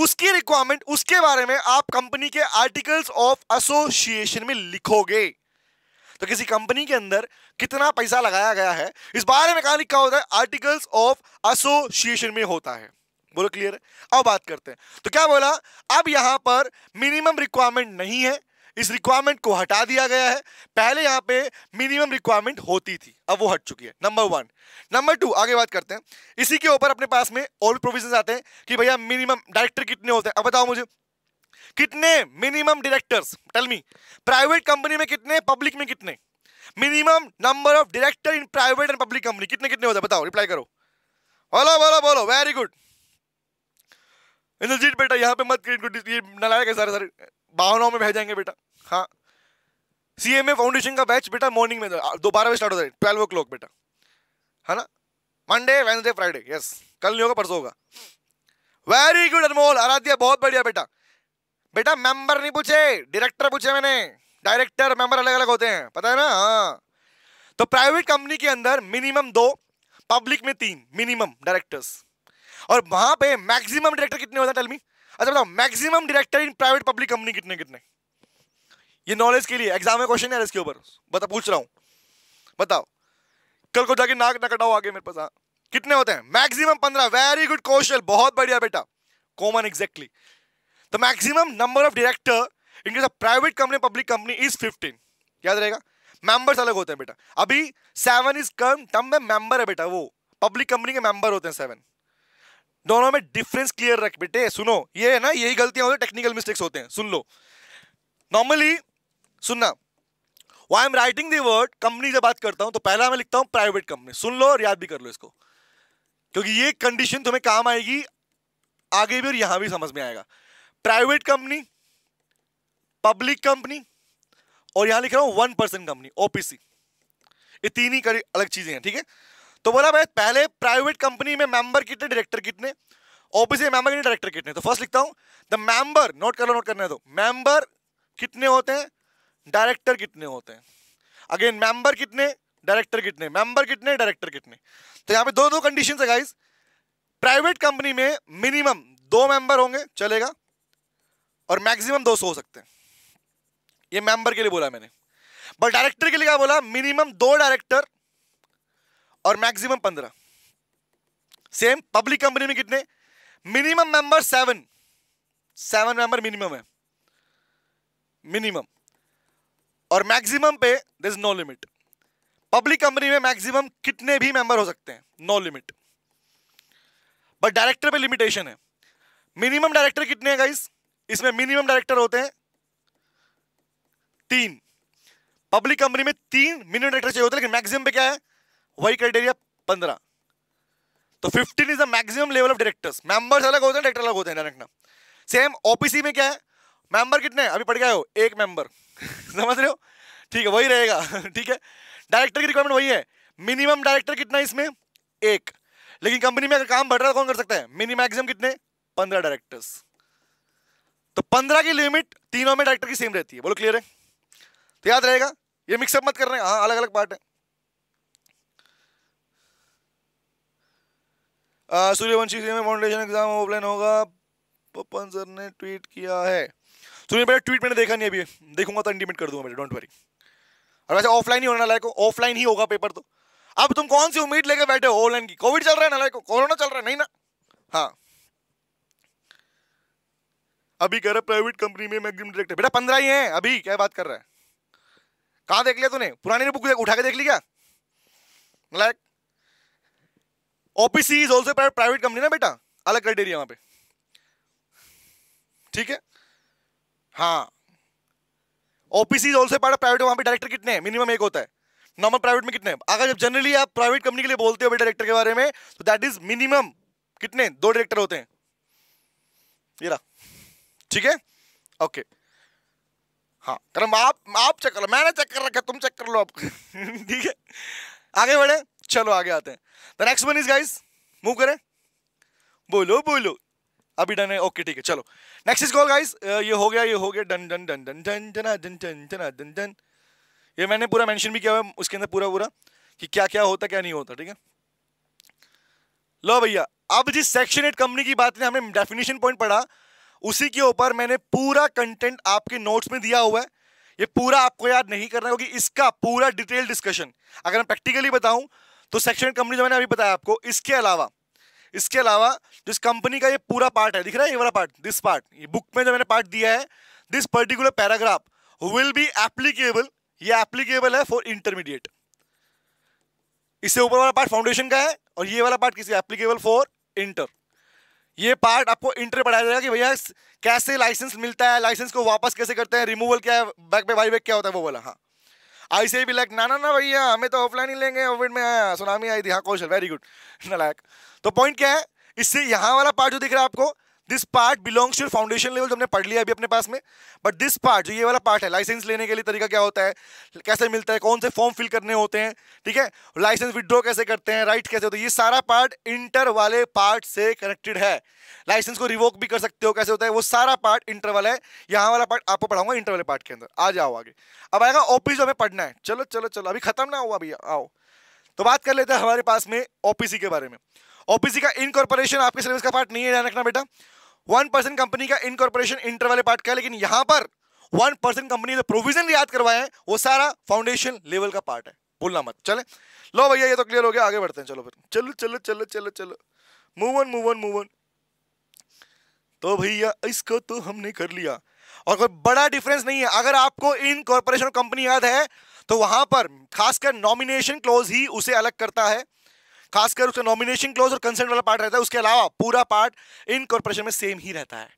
Speaker 1: उसकी रिक्वायरमेंट उसके बारे में आप कंपनी के आर्टिकल्स ऑफ एसोसिएशन में लिखोगे तो किसी कंपनी के अंदर कितना पैसा लगाया गया है इस बारे में कहा लिखा होता है आर्टिकल्स ऑफ एसोसिएशन में होता है बोलो क्लियर है अब बात करते हैं तो क्या बोला अब यहां पर मिनिमम रिक्वायरमेंट नहीं है इस रिक्वायरमेंट को हटा दिया गया है पहले यहां पे मिनिमम रिक्वायरमेंट होती थी अब वो हट चुकी है नंबर वन नंबर टू आगे बात करते हैं इसी के ऊपर अपने पास में और प्रोविजन आते हैं कि भैया मिनिमम डायरेक्टर कितने होते हैं अब बताओ मुझे कितने directors tell me private company में कितने पब्लिक में कितने minimum number of director in private and public company कितने कितने होते हैं बताओ रिप्लाई करो बोलो बोलो बोलो वेरी गुड इंद्रजीत बेटा यहाँ पे मत नलायक है सारे सारे भावनाओं में बह जाएंगे बेटा हाँ सी एम ए फाउंडेशन का बैच बेटा मॉर्निंग में दोबारा बजे स्टार्ट होता है ट्वेल्व ओ क्लॉक बेटा है ना मंडे वेनसडे फ्राइडे यस कल नहीं होगा परसों होगा वेरी गुड अनमोल आराध्या बहुत बढ़िया बेटा बेटा मेंबर नहीं पूछे डायरेक्टर पूछे मैंने डायरेक्टर मेंबर अलग अलग होते हैं पता है ना हाँ तो प्राइवेट कंपनी के अंदर मिनिमम दो पब्लिक में तीन मिनिमम डायरेक्टर्स और वहां पे मैक्सिमम डायरेक्टर कितने होते हैं टेलमी अच्छा बताओ maximum director in private public company कितने कितने ये नॉलेज के लिए एग्जाम में क्वेश्चन है इसके ऊपर बता पूछ रहा हूँ बताओ कल को जाके नाक ना कटाओ आगे मेरे पास हाँ। कितने होते हैं मैक्सिमम पंद्रह वेरी गुड क्वेश्चन बहुत बढ़िया बेटा common exactly exactly. The maximum number of director in case of private company public company is fifteen याद रहेगा मेंबर्स अलग होते हैं बेटा अभी सेवन इज कम टम में मेंबर है बेटा वो पब्लिक कंपनी के मेंबर होते हैं सेवन दोनों में डिफरेंस क्लियर रख बेटे सुनो ये है ना यही गलतियां होती है टेक्निकल मिस्टेक्स होते हैं सुन लो नॉर्मली सुनना why am writing the word company से बात करता हूं तो पहला मैं लिखता हूं प्राइवेट कंपनी सुन लो और याद भी कर लो इसको क्योंकि ये कंडीशन तुम्हें काम आएगी आगे भी और यहां भी समझ में आएगा प्राइवेट कंपनी पब्लिक कंपनी और यहां लिख रहा हूं वन परसेंट कंपनी ओपीसी ये तीन ही अलग चीजें हैं ठीक है थीके? तो बोला भाई पहले प्राइवेट कंपनी में मेंबर कितने डायरेक्टर कितने ओपीसी में मेंबर कितने डायरेक्टर कितने तो फर्स्ट लिखता हूं द मेंबर नोट कर लो नोट करने दो मेंबर कितने होते हैं डायरेक्टर कितने होते हैं अगेन मेंबर कितने डायरेक्टर कितने मेंबर कितने डायरेक्टर कितने तो यहां पे दो दो कंडीशन है गाइज प्राइवेट कंपनी में मिनिमम दो मेंबर होंगे चलेगा और मैक्सिमम दो सौ हो सकते हैं ये मेंबर के लिए बोला मैंने बट डायरेक्टर के लिए क्या बोला मिनिमम दो डायरेक्टर और मैक्सिमम पंद्रह सेम पब्लिक कंपनी में कितने minimum member seven seven member minimum है मिनिमम और मैक्सिमम पे this no limit public company में मैक्सिमम कितने भी मेंबर हो सकते हैं नो लिमिट बट डायरेक्टर पे लिमिटेशन है मिनिमम डायरेक्टर कितने हैं गाइस इसमें मिनिमम डायरेक्टर होते हैं तीन पब्लिक कंपनी में तीन मिनिमम डायरेक्टर चाहिए होते हैं लेकिन मैक्सिमम पे क्या है वही क्राइटेरिया पंद्रह तो fifteen is the maximum level of directors members अलग होते हैं डायरेक्टर अलग होते हैं डायरेक्ट ना सेम ओपीसी में क्या है मेंबर कितने अभी पढ़ गए हो एक मेंबर <laughs> समझ रहे हो ठीक है वही रहेगा <laughs> ठीक है डायरेक्टर की रिक्वायरमेंट वही है मिनिमम डायरेक्टर कितना है इसमें एक लेकिन कंपनी में अगर काम बढ़ रहा है कौन कर सकता है मिनिमैक्सिमम कितने पंद्रह डायरेक्टर्स तो पंद्रह की लिमिट तीनों में डायरेक्टर की सेम रहती है बोलो क्लियर है तो याद रहेगा ये मिक्सअप मत कर करना हाँ अलग अलग पार्ट है सूर्यवंशी में फाउंडेशन एग्जाम ऑफलाइन होगा पपन सर ने ट्वीट किया है सूर्य मेरे ट्वीट मैंने देखा नहीं अभी देखूंगा तो इंटीमेट कर दूंगा मेरे डोंट वरी और वैसे ऑफलाइन ही होना लायक ऑफलाइन ही होगा पेपर तो अब तुम कौन सी उम्मीद लेकर बैठे हो ऑनलाइन की कोविड चल रहा है ना लायक कोरोना चल रहा है नहीं ना हाँ अभी कह रहा प्राइवेट कंपनी में मैं मैग्जिम डायरेक्टर बेटा पंद्रह ही है अभी क्या बात कर रहा है कहाँ देख लिया तूने पुरानी बुक उठा के देख ली क्या like OPC is also private company ना बेटा अलग क्राइटेरिया वहां पे ठीक है हाँ OPC is also part private वहां पे डायरेक्टर कितने मिनिमम एक होता है नॉर्मल प्राइवेट में कितने अगर जब जनरली आप प्राइवेट कंपनी के लिए बोलते हो डायरेक्टर के बारे में तो दैट इज मिनिमम कितने दो डायरेक्टर होते हैं ये रहा ठीक है ओके हाँ कर्म आप आप चेक कर लो मैंने चेक कर रखा तुम चेक कर लो आप ठीक है आगे बढ़े चलो आगे आते हैं next one is guys move करें बोलो बोलो अभी डन है ओके ठीक है चलो नेक्स्ट इज कॉल गाइस ये हो गया ये हो गया done done done done done done done done done done done ये मैंने पूरा मेंशन भी किया हुआ उसके अंदर पूरा पूरा कि क्या क्या होता क्या नहीं होता ठीक है लो भैया अब जिस सेक्शन एट कंपनी की बात ने हमने डेफिनेशन पॉइंट पढ़ा उसी के ऊपर मैंने पूरा कंटेंट आपके नोट्स में दिया हुआ है ये पूरा आपको याद नहीं करना क्योंकि इसका पूरा डिटेल डिस्कशन अगर मैं प्रैक्टिकली बताऊं तो सेक्शन कंपनी जो मैंने अभी बताया आपको इसके अलावा इसके अलावा जिस कंपनी का ये पूरा पार्ट है दिख रहा है ये वाला पार्ट दिस पार्ट ये बुक में जो मैंने पार्ट दिया है this particular paragraph will be applicable ये एप्लीकेबल है फॉर इंटरमीडिएट इससे ऊपर वाला पार्ट फाउंडेशन का है और ये वाला पार्ट किसी एप्लीकेबल फॉर इंटर ये पार्ट आपको इंटर पढ़ाया जाएगा कि भैया कैसे लाइसेंस मिलता है लाइसेंस को वापस कैसे करते हैं रिमूवल क्या है बैक पे बाई बैक क्या होता है वो बोला हाँ आई से भी लाइक ना ना ना भैया हमें तो ऑफलाइन ही लेंगे कोविड में सुनामी आई थी हाँ कौशल वेरी गुड ना लायक तो पॉइंट क्या है इससे यहाँ वाला पार्ट जो दिख रहा है आपको this part belongs to foundation level तो हमने पढ़ लिया अभी अपने पास में बट दिस पार्ट जो ये वाला पार्ट है लाइसेंस लेने के लिए तरीका क्या होता है कैसे मिलता है कौन से फॉर्म फिल करने होते हैं ठीक है लाइसेंस विदड्रॉ कैसे करते हैं राइट कैसे होते हैं ये सारा पार्ट इंटर वाले पार्ट से कनेक्टेड है लाइसेंस को रिवोक भी कर सकते हो कैसे होता है वो सारा पार्ट इंटर वाला है यहाँ वाला पार्ट आपको पढ़ाऊंगा इंटर वाले पार्ट के अंदर आ जाओ आगे अब आएगा ऑफिस हमें पढ़ना है चलो चलो चलो अभी खत्म ना हुआ भैया आओ तो बात कर लेते हैं हमारे पास में ओपीसी के बारे में ओपीसी का इनकॉर्पोरेशन आपके सिलेबस का पार्ट नहीं है ध्यान रखना बेटा वन परसेंट कंपनी का इनकॉर्पोरेशन इंटर वाले पार्ट का है लेकिन यहां पर वन परसेंट कंपनी जो प्रोविजन याद करवाए वो सारा फाउंडेशन लेवल का पार्ट है बोलना मत चले लो भैया ये तो क्लियर हो गया आगे बढ़ते हैं चलो फिर चलो चलो चलो चलो चलो move move on on move on तो भैया इसको तो हमने कर लिया और कोई बड़ा डिफरेंस नहीं है अगर आपको इन कॉर्पोरेशन कंपनी याद है तो वहां पर खासकर नॉमिनेशन क्लोज ही उसे अलग करता है खासकर उसका नॉमिनेशन क्लोज और कंसेंट वाला पार्ट रहता है उसके अलावा पूरा पार्ट इन कॉर्पोरेशन में सेम ही रहता है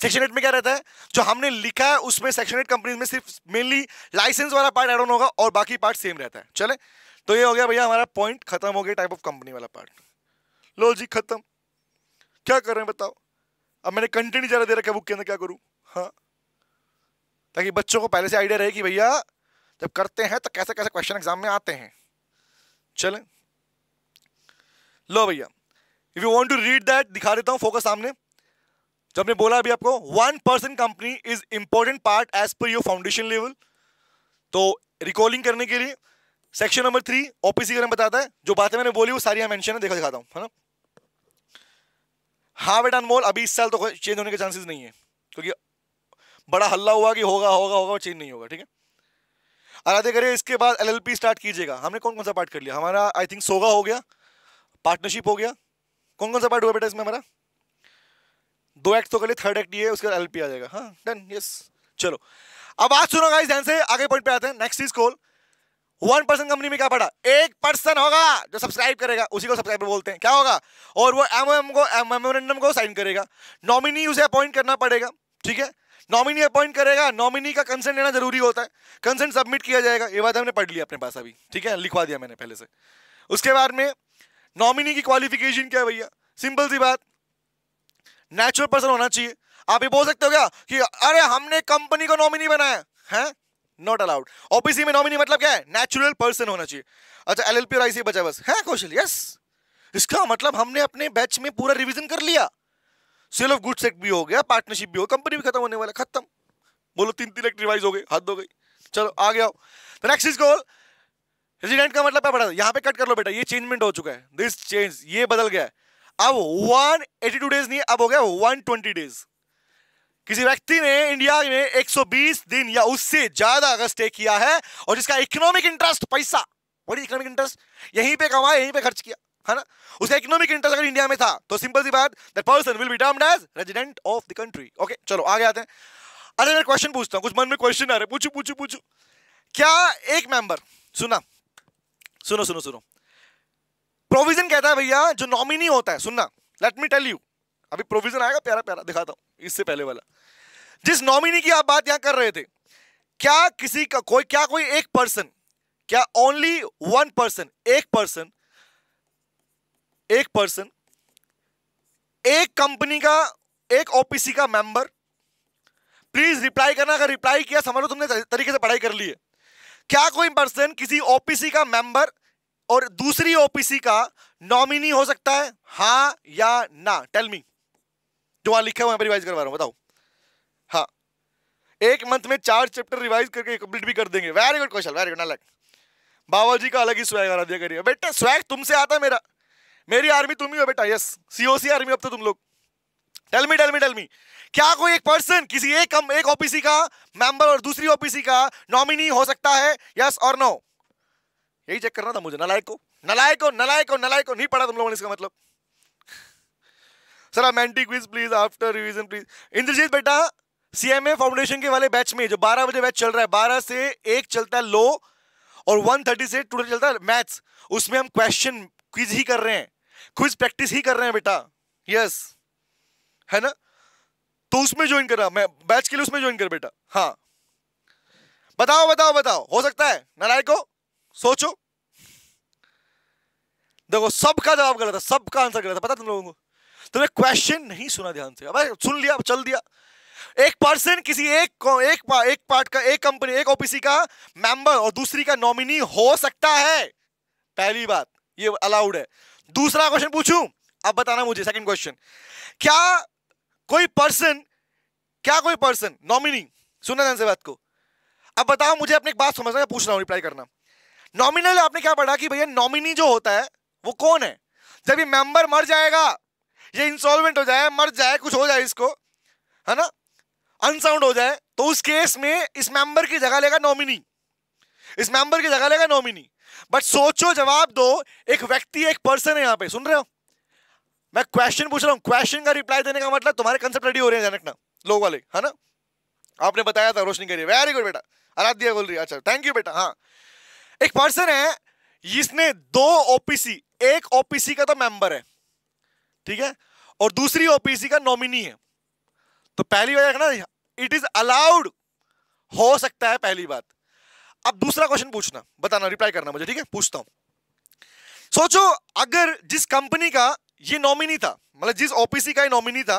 Speaker 1: सेक्शन एट में क्या रहता है जो हमने लिखा है उसमें सेक्शन एट कंपनीज में सिर्फ मेनली लाइसेंस वाला पार्ट एड ऑन होगा और बाकी पार्ट सेम रहता है चले तो ये हो गया भैया हमारा पॉइंट खत्म हो गया टाइप ऑफ कंपनी वाला पार्ट लो जी खत्म क्या कर रहे हैं बताओ अब मैंने कंटिन्यू ज़्यादा दे रखा है बुक के अंदर क्या करूँ हाँ ताकि बच्चों को पहले से आइडिया रहे कि भैया जब करते हैं तो कैसे कैसे क्वेश्चन एग्जाम में आते हैं चलें लो भैया if you want to read that दिखा देता हूँ फोकस सामने जो हमने बोला अभी आपको one person company is important part as per your foundation level तो रिकॉलिंग करने के लिए सेक्शन नंबर थ्री ओपीसी का बताता है जो बातें मैंने बोली वो सारी यहाँ मैंशन है देखा दिखाता हूँ है ना हाँ बेटा अनमोल अभी इस साल तो चेंज होने के चांसेस नहीं है क्योंकि बड़ा हल्ला हुआ कि होगा होगा होगा चेंज नहीं होगा ठीक है आराधे करिए इसके बाद एलएलपी स्टार्ट कीजिएगा हमने कौन कौन सा पार्ट कर लिया हमारा आई थिंक सोगा हो गया पार्टनरशिप हो गया कौन कौन सा पार्ट हुआ बेटा इसमें हमारा दो एक्ट तो कर लिए थर्ड एक्ट ये बाद एलपी आ जाएगा हाँ डन यस चलो अब आज सुनो गाइस ध्यान से आगे पॉइंट पे आते हैं next is call one person company में क्या पड़ा एक पर्सन होगा जो सब्सक्राइब करेगा उसी को सब्सक्राइबर बोलते हैं क्या होगा और वो एम एम को मेमोरेंडम को साइन करेगा नॉमिनी उसे अपॉइंट करना पड़ेगा ठीक है नॉमिनी अपॉइंट करेगा नॉमिनी का कंसेंट लेना जरूरी होता है कंसेंट सबमिट किया जाएगा ये बात हमने पढ़ लिया अपने पास अभी ठीक है लिखवा दिया मैंने पहले से उसके बाद में नॉमिनी की क्वालिफिकेशन क्या है भैया सिंपल सी बात नेचुरल पर्सन होना चाहिए आप ये बोल सकते हो क्या कि अरे हमने कंपनी को नॉमिनी बनाया है नॉट अलाउड ओबीसी में नॉमिनी मतलब क्या है नेचुरल पर्सन होना चाहिए अच्छा एल एल पी और आईसी बचा बस है कौशल यस इसका मतलब हमने अपने बैच में पूरा रिविजन कर लिया सेल ऑफ गुड्स एक्ट भी हो गया पार्टनरशिप भी हो कंपनी भी खत्म होने वाला खत्म बोलो तीन तीन एक्ट रिवाइज हो गए हद हो गई चलो आ गया नेक्स्ट इज कॉल रेजिडेंट का मतलब क्या यहाँ पे कट कर लो बेटा ये चेंजमेंट हो चुका है दिस चेंज ये बदल गया वन एटी टू डेज नहीं अब हो गया ट्वेंटी डेज किसी व्यक्ति ने इंडिया में 120 दिन या उससे ज्यादा अगर स्टे किया है और जिसका इकोनॉमिक इंटरेस्ट पैसा बड़ी इकोनॉमिक इंटरेस्ट यहीं पे कमाया यहीं पे खर्च किया है ना उसका इकोनॉमिक इंटरेस्ट अगर इंडिया में था तो सिंपल सी बात that person will be termed as resident of the country okay चलो आगे आते हैं अरे मैं क्वेश्चन पूछता हूँ कुछ मन में क्वेश्चन आ रहे पूछू पूछू पूछू क्या एक मेंबर सुना सुनो सुनो सुनो प्रोविजन कहता है भैया जो नॉमिनी होता है सुनना लेट मी टेल यू अभी प्रोविजन आएगा प्यारा प्यारा दिखाता हूं इससे पहले वाला जिस नॉमिनी की आप बात यहां कर रहे थे क्या किसी का कोई क्या कोई एक पर्सन क्या ओनली वन पर्सन एक पर्सन एक पर्सन एक कंपनी का एक ओपीसी का मेंबर प्लीज रिप्लाई करना अगर रिप्लाई किया समझो तुमने तरीके से पढ़ाई कर ली है क्या कोई पर्सन किसी ओपीसी का मेंबर और दूसरी ओपीसी का नॉमिनी हो सकता है हा या ना टेल मी जो वहां लिखा हुआ रिवाइज करवा रहा हूं बताओ हाँ एक मंथ में चार चैप्टर रिवाइज करके कंप्लीट भी कर देंगे very good question very good अलग बाबा जी का अलग ही स्वैग आना दिया करिए बेटा स्वैग तुमसे आता है मेरा मेरी आर्मी तुम ही हो बेटा यस सीओसी आर्मी अब तो तुम लोग tell me tell me tell me क्या कोई एक पर्सन किसी एक कम एक ओपीसी का मेंबर और दूसरी ओपीसी का नॉमिनी हो सकता है यस और नो यही चेक करना था मुझे नलायक को नलायक को नलायक को नलायक को नहीं पढ़ा तुम लोगों ने इसका मतलब <laughs> सर आप any quiz please after revision please Indrajeet बेटा सीएमए फाउंडेशन के वाले बैच में जो 12 बजे बैच चल रहा है 12 से एक चलता है लो और 130 से टू चलता है मैथ्स उसमें हम क्वेश्चन क्विज ही कर रहे हैं क्विज प्रैक्टिस ही कर रहे हैं बेटा यस yes. है ना तो उसमें ज्वाइन करा मैं बैच के लिए उसमें ज्वाइन कर बेटा हाँ बताओ बताओ बताओ हो सकता है नारायण को सोचो देखो सबका जवाब गलत है सबका आंसर गलत है पता तुम लोगों को तुमने क्वेश्चन नहीं सुना ध्यान से अब सुन लिया चल दिया एक पर्सन किसी एक एक एक पार्ट का एक कंपनी एक ओपीसी का मेंबर और दूसरी का नॉमिनी हो सकता है पहली बात ये अलाउड है दूसरा क्वेश्चन पूछूं अब बताना मुझे सेकंड क्वेश्चन क्या कोई पर्सन क्या कोई पर्सन नॉमिनी सुना ध्यान से बात को अब बताओ मुझे अपने एक बात समझना या पूछना रिप्लाई करना नॉमिनल आपने क्या पढ़ा कि भैया नॉमिनी जो होता है वो कौन है जब ये मेंबर मर जाएगा ये इंसॉल्वेंट हो जाए मर जाए कुछ हो जाए इसको है ना अनसाउंड हो जाए तो उस केस में इस मेंबर की जगह लेगा नॉमिनी इस मेंबर की जगह लेगा नॉमिनी बट सोचो जवाब दो एक व्यक्ति एक पर्सन है यहां पे सुन रहे हो मैं क्वेश्चन पूछ रहा हूँ क्वेश्चन का रिप्लाई देने का मतलब तुम्हारे कंसेप्ट रेडी हो रहे हैं जनक ना लोग वाले है ना आपने बताया था रोशनी करिए वेरी गुड बेटा आराध्या बोल रही है अच्छा थैंक यू बेटा हाँ एक पर्सन है इसने दो ओपीसी एक ओपीसी का तो मेंबर है ठीक है और दूसरी ओपीसी का नॉमिनी है तो पहली बार रखना इट इज अलाउड हो सकता है पहली बात अब दूसरा क्वेश्चन पूछना बताना रिप्लाई करना मुझे ठीक है पूछता हूं सोचो अगर जिस कंपनी का ये नॉमिनी था मतलब जिस ओपीसी का ये नॉमिनी था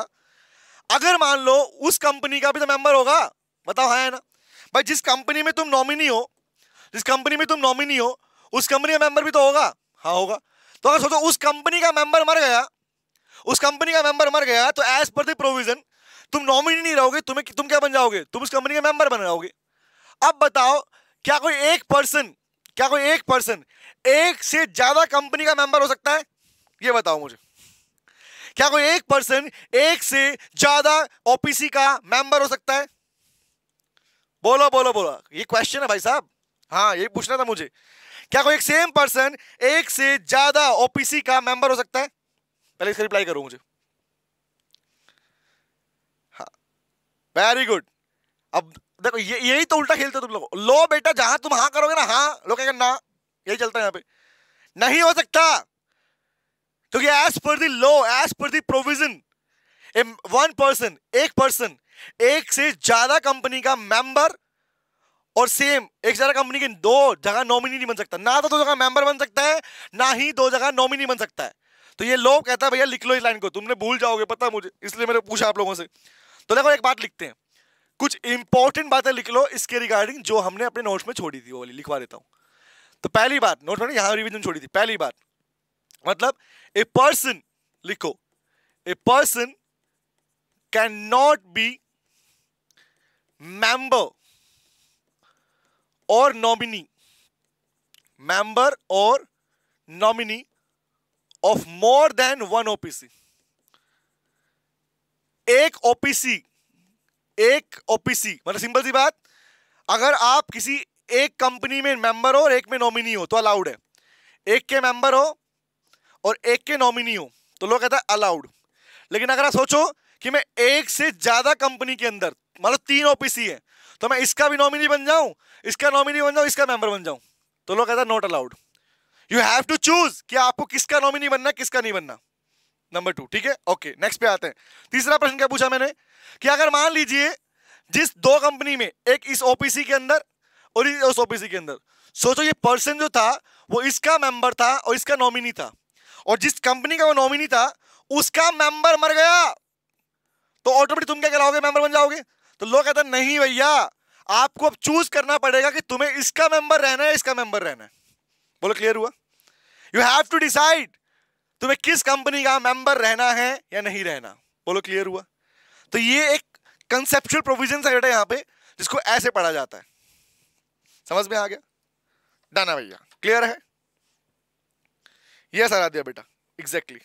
Speaker 1: अगर मान लो उस कंपनी का भी तो मेंबर होगा बताओ है ना भाई जिस कंपनी में तुम नॉमिनी हो जिस कंपनी में तुम नॉमिनी हो उस कंपनी का मेंबर भी तो होगा हाँ होगा तो अगर सोचो उस कंपनी का मेंबर मर गया उस कंपनी का मेंबर मर गया तो एज पर द प्रोविजन तुम नॉमिनी नहीं रहोगे तुम्हें तुम क्या बन जाओगे तुम उस कंपनी का मेंबर बन जाओगे अब बताओ क्या कोई एक पर्सन क्या कोई एक पर्सन एक से ज्यादा कंपनी का मेंबर हो सकता है ये बताओ मुझे क्या कोई एक पर्सन एक से ज्यादा ओपीसी का मेंबर हो सकता है बोलो बोलो बोलो ये क्वेश्चन है भाई साहब हाँ ये पूछना था मुझे क्या कोई एक सेम पर्सन एक से ज्यादा ओपीसी का मेंबर हो सकता है पहले इसका रिप्लाई करो मुझे हाँ वेरी गुड अब देखो ये यही तो उल्टा खेलते तुम लोग लो बेटा जहां तुम हाँ करोगे ना हाँ लोग ना यही चलता है यहाँ पे नहीं हो सकता क्योंकि as per the law as per the provision one person एक पर्सन एक से ज्यादा कंपनी का मेंबर और सेम एक ज्यादा कंपनी के दो जगह नॉमिनी नहीं बन सकता ना तो दो जगह मेंबर बन सकता है ना ही दो जगह नॉमिनी बन सकता है तो ये लोग कहता है भैया लिख लो इस लाइन को तुमने भूल जाओगे पता मुझे इसलिए मैंने पूछा आप लोगों से तो देखो एक बात लिखते हैं कुछ इंपॉर्टेंट बातें लिख लो इसके रिगार्डिंग जो हमने अपने नोट्स में छोड़ी थी वो वाली लिखवा देता हूँ तो पहली बात नोट यहां यहाँ रिविजन छोड़ी थी पहली बात मतलब ए पर्सन लिखो a person can not be member और नॉमिनी मेंबर और nominee of more than one OPC एक ओपीसी एक ओपीसी मतलब सिंपल सी बात अगर आप किसी एक कंपनी में मेंबर हो और एक में नॉमिनी हो तो अलाउड है एक के मेंबर हो और एक के नॉमिनी हो तो लोग कहते हैं अलाउड लेकिन अगर आप सोचो कि मैं एक से ज़्यादा कंपनी के अंदर मतलब तीन ओपीसी है तो मैं इसका भी नॉमिनी बन जाऊं इसका नॉमिनी बन जाऊं इसका मेंबर बन जाऊं तो लोग कहते हैं not allowed you have to choose कि आपको किसका नॉमिनी बनना किसका नहीं बनना नंबर टू ठीक है ओके नेक्स्ट पे आते हैं तीसरा प्रश्न क्या पूछा मैंने कि अगर मान लीजिए जिस दो कंपनी में एक इस ओपीसी के अंदर और इस ओपीसी के अंदर सोचो ये पर्सन जो था वो इसका मेंबर था और इसका नॉमिनी था और जिस कंपनी का वो नॉमिनी था उसका मेंबर मर गया तो ऑटोमेटिक तुम क्या कहलाओगे मेंबर बन जाओगे तो लोग कहते नहीं भैया आपको अब चूज करना पड़ेगा कि तुम्हें इसका मेंबर रहना है इसका मेंबर रहना है बोलो क्लियर हुआ यू हैव टू डिसाइड तुम्हें किस कंपनी का मेंबर रहना है या नहीं रहना बोलो क्लियर हुआ तो ये एक कंसेप्चुअल प्रोविजन है बेटा यहाँ पे जिसको ऐसे पढ़ा जाता है समझ में आ गया डाना भैया क्लियर है यस आराध्या बेटा एग्जैक्टली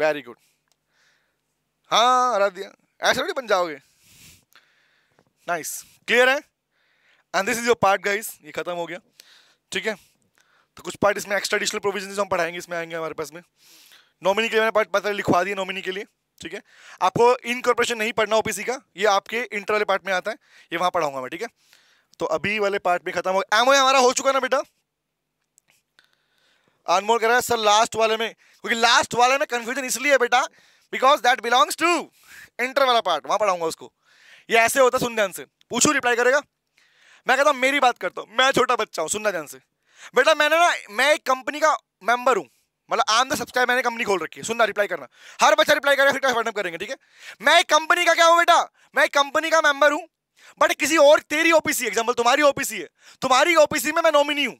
Speaker 1: वेरी गुड हाँ आराध्या ऐसे थोड़ी बन जाओगे नाइस क्लियर है and this is your part guys ये खत्म हो गया ठीक है तो कुछ पार्ट इसमें एक्स्ट्रा एडिशनल प्रोविजन हम पढ़ाएंगे इसमें आएंगे हमारे पास में नॉमिनी के लिए मैंने पार्ट पता लिखवा दिया नॉमिनी के लिए ठीक है आपको इनकॉर्पोरेशन नहीं पढ़ना ओ का ये आपके इंटर वाले पार्ट में आता है ये वहाँ पढ़ाऊंगा मैं ठीक है तो अभी वाले पार्ट में खत्म हो एम हमारा हो चुका ना बेटा अनमोल कह रहा है सर लास्ट वाले में क्योंकि लास्ट वाले में कन्फ्यूजन इसलिए बेटा because that belongs to inter वाला पार्ट वहां पढ़ाऊंगा उसको ये ऐसे होता सुन ध्यान से पूछू रिप्लाई करेगा मैं कहता हूँ मेरी बात करता हूँ मैं छोटा बच्चा हूँ सुनना ध्यान से बेटा मैंने ना मैं एक कंपनी का मेंबर हूँ मतलब आम द सब्सक्राइब मैंने कंपनी खोल रखी है सुनना रिप्लाई करना हर बच्चा रिप्लाई करेगा फिर वाटअप करेंगे ठीक है मैं एक कंपनी का क्या हूँ बेटा मैं एक कंपनी का मेंबर हूँ बट किसी और तेरी ओपीसी एग्जाम्पल तुम्हारी ओपीसी है तुम्हारी ओपीसी में मैं नॉमिनी हूँ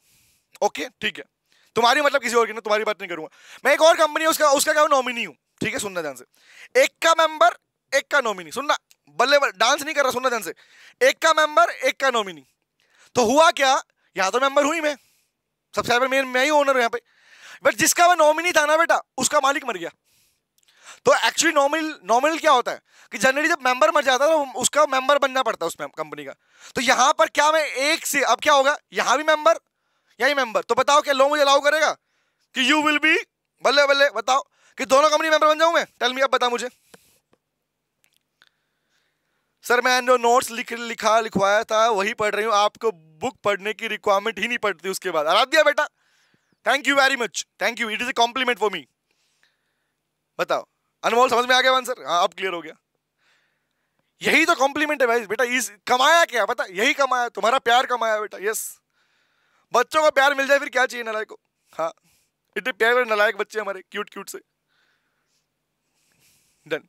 Speaker 1: ओके ठीक है तुम्हारी मतलब किसी और की ना तुम्हारी बात नहीं करूंगा मैं एक और कंपनी उसका उसका क्या नॉमिनी हूँ ठीक है सुनना ध्यान से एक का मेंबर एक का नॉमिनी सुनना बल्ले डांस नहीं कर रहा सुनना ध्यान से एक का मेंबर एक का नॉमिनी तो हुआ क्या यहाँ तो मेंबर हुई मैं सब्सक्राइबर मेन मैं ही ओनर यहाँ पे बट जिसका मैं नॉमिनी था ना बेटा उसका मालिक मर गया तो एक्चुअली नॉमिनल नॉमिनल क्या होता है कि जनरली जब मेंबर मर जाता है तो उसका मेंबर बनना पड़ता है उस कंपनी का तो यहाँ पर क्या मैं एक से अब क्या होगा यहाँ भी मेंबर यही मेंबर तो बताओ क्या लो मुझे अलाउ करेगा कि यू विल बी बल्ले बल्ले बताओ कि दोनों कंपनी मेंबर बन जाऊं मैं टेल मी अब बता मुझे सर मैं जो नोट्स लिख लिखा लिखवाया था वही पढ़ रही हूँ आपको बुक पढ़ने की रिक्वायरमेंट ही नहीं पड़ती उसके बाद आराध्या बेटा thank you very much thank you it is a compliment for me बताओ अनमोल समझ में आ गया आंसर हाँ अब क्लियर हो गया यही तो कॉम्प्लीमेंट है भाई बेटा इस कमाया क्या बता यही कमाया तुम्हारा प्यार कमाया बेटा यस बच्चों को प्यार मिल जाए फिर क्या चाहिए नलायक को हाँ इतने प्यारे नलायक बच्चे हमारे क्यूट क्यूट से done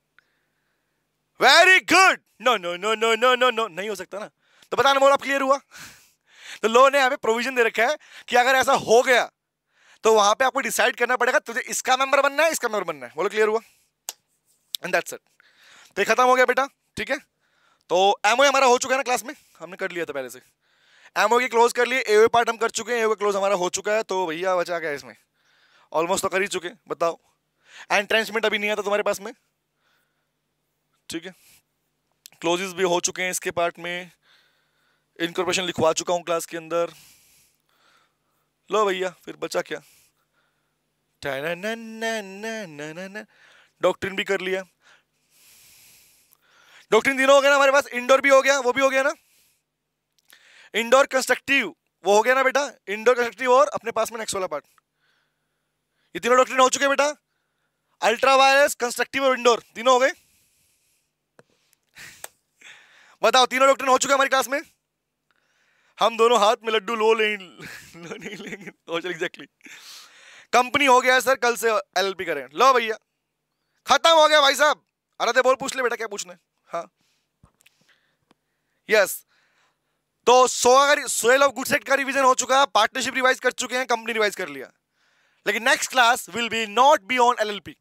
Speaker 1: very good no no no no no no no नहीं हो सकता ना तो बताने मोर आप क्लियर हुआ तो लो ने हमें प्रोविजन दे रखा है कि अगर ऐसा हो गया तो वहां पे आपको डिसाइड करना पड़ेगा तुझे इसका मेंबर बनना है इसका मेंबर बनना है बोलो क्लियर हुआ एंड दैट्स इट तो खत्म हो गया बेटा ठीक है तो एमओ हमारा हो चुका है ना क्लास में हमने कर लिया था पहले से एमओ की क्लोज कर लिए एओ पार्ट हम कर चुके हैं एओ क्लोज हमारा हो चुका है तो भैया बचा गया इसमें ऑलमोस्ट तो कर ही चुके बताओ एंट्रेंसमेंट अभी नहीं आता तुम्हारे पास में ठीक है क्लोजेस भी हो चुके हैं इसके पार्ट में इनकॉर्पोरेशन लिखवा चुका हूँ क्लास के अंदर लो भैया फिर बचा क्या डॉक्ट्रिन भी कर लिया डॉक्ट्रिन दिनों हो गया ना हमारे पास इंडोर भी हो गया वो भी हो गया ना इंडोर कंस्ट्रक्टिव वो हो गया ना बेटा इंडोर कंस्ट्रक्टिव और अपने पास में नेक्स्ट वाला पार्ट ये तीनों डॉक्टर हो चुके बेटा अल्ट्रा वायरस कंस्ट्रक्टिव और इंडोर तीनों हो गए बताओ तीनों डॉक्टर हो चुके हमारी क्लास में हम दोनों हाथ में लड्डू लो ले लो नहीं लेंगे एग्जैक्टली तो कंपनी हो गया है सर कल से एल एल पी करें लो भैया खत्म हो गया भाई साहब अरे तो बोल पूछ ले बेटा क्या पूछना है हाँ यस yes. तो सो अगर सोयल ऑफ गुड सेट का रिविजन हो चुका है पार्टनरशिप रिवाइज कर चुके हैं कंपनी रिवाइज कर लिया लेकिन next class will be not be on LLP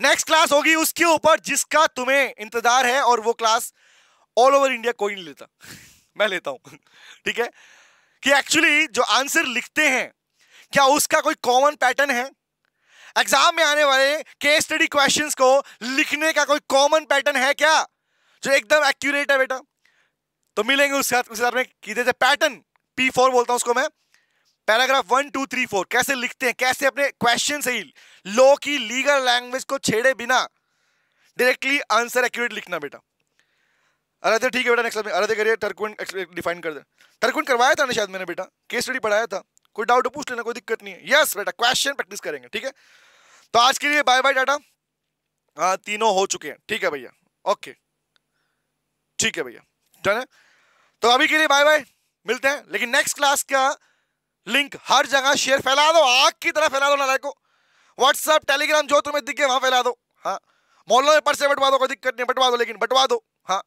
Speaker 1: next class होगी उसके ऊपर जिसका तुम्हें इंतजार है और वो क्लास ऑल ओवर इंडिया कोई नहीं लेता <laughs> मैं लेता हूं <laughs> ठीक है कि एक्चुअली जो आंसर लिखते हैं क्या उसका कोई कॉमन पैटर्न है एग्जाम में आने वाले केस स्टडी क्वेश्चंस को लिखने का कोई कॉमन पैटर्न है क्या जो एकदम एक्यूरेट है बेटा तो मिलेंगे उसके साथ उसके साथ में की जैसे पैटर्न पी फोर बोलता हूँ उसको मैं paragraph one two three four कैसे लिखते हैं कैसे अपने क्वेश्चन सही ही लॉ की लीगल लैंग्वेज को छेड़े बिना डायरेक्टली आंसर एक्यूरेट लिखना बेटा अरे ठीक है बेटा नेक्स्ट में अरे करिए टर्कुन डिफाइन कर दे टर्कुन करवाया था ना शायद मैंने बेटा केस स्टडी पढ़ाया था कोई डाउट पूछ लेना कोई दिक्कत नहीं है यस बेटा क्वेश्चन प्रैक्टिस करेंगे ठीक है तो आज के लिए बाय बाय डाटा तीनों हो चुके हैं ठीक है भैया ओके ठीक है भैया डन है तो अभी के लिए बाय बाय मिलते हैं लेकिन नेक्स्ट क्लास का लिंक हर जगह शेयर फैला दो आग की तरह फैला दो ना को व्हाट्सअप टेलीग्राम जो तुम्हें दिखे वहां फैला दो हाँ मोहल्लों में पर्से बटवा दो कोई दिक्कत नहीं बटवा दो लेकिन बटवा दो हाँ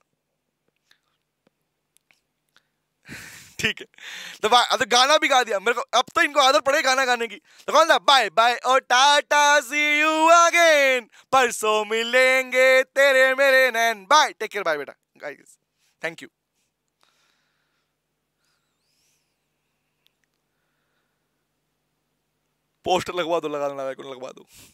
Speaker 1: <laughs> ठीक है तो तो गाना भी गा दिया मेरे को अब तो इनको आदत पड़े गाना गाने की तो कौन सा बाय बाय और टाटा सी यू अगेन परसों मिलेंगे तेरे मेरे नैन बाय टेक केयर बाय बेटा थैंक यू पोस्टर लगवा दो लगा दो लगवा दो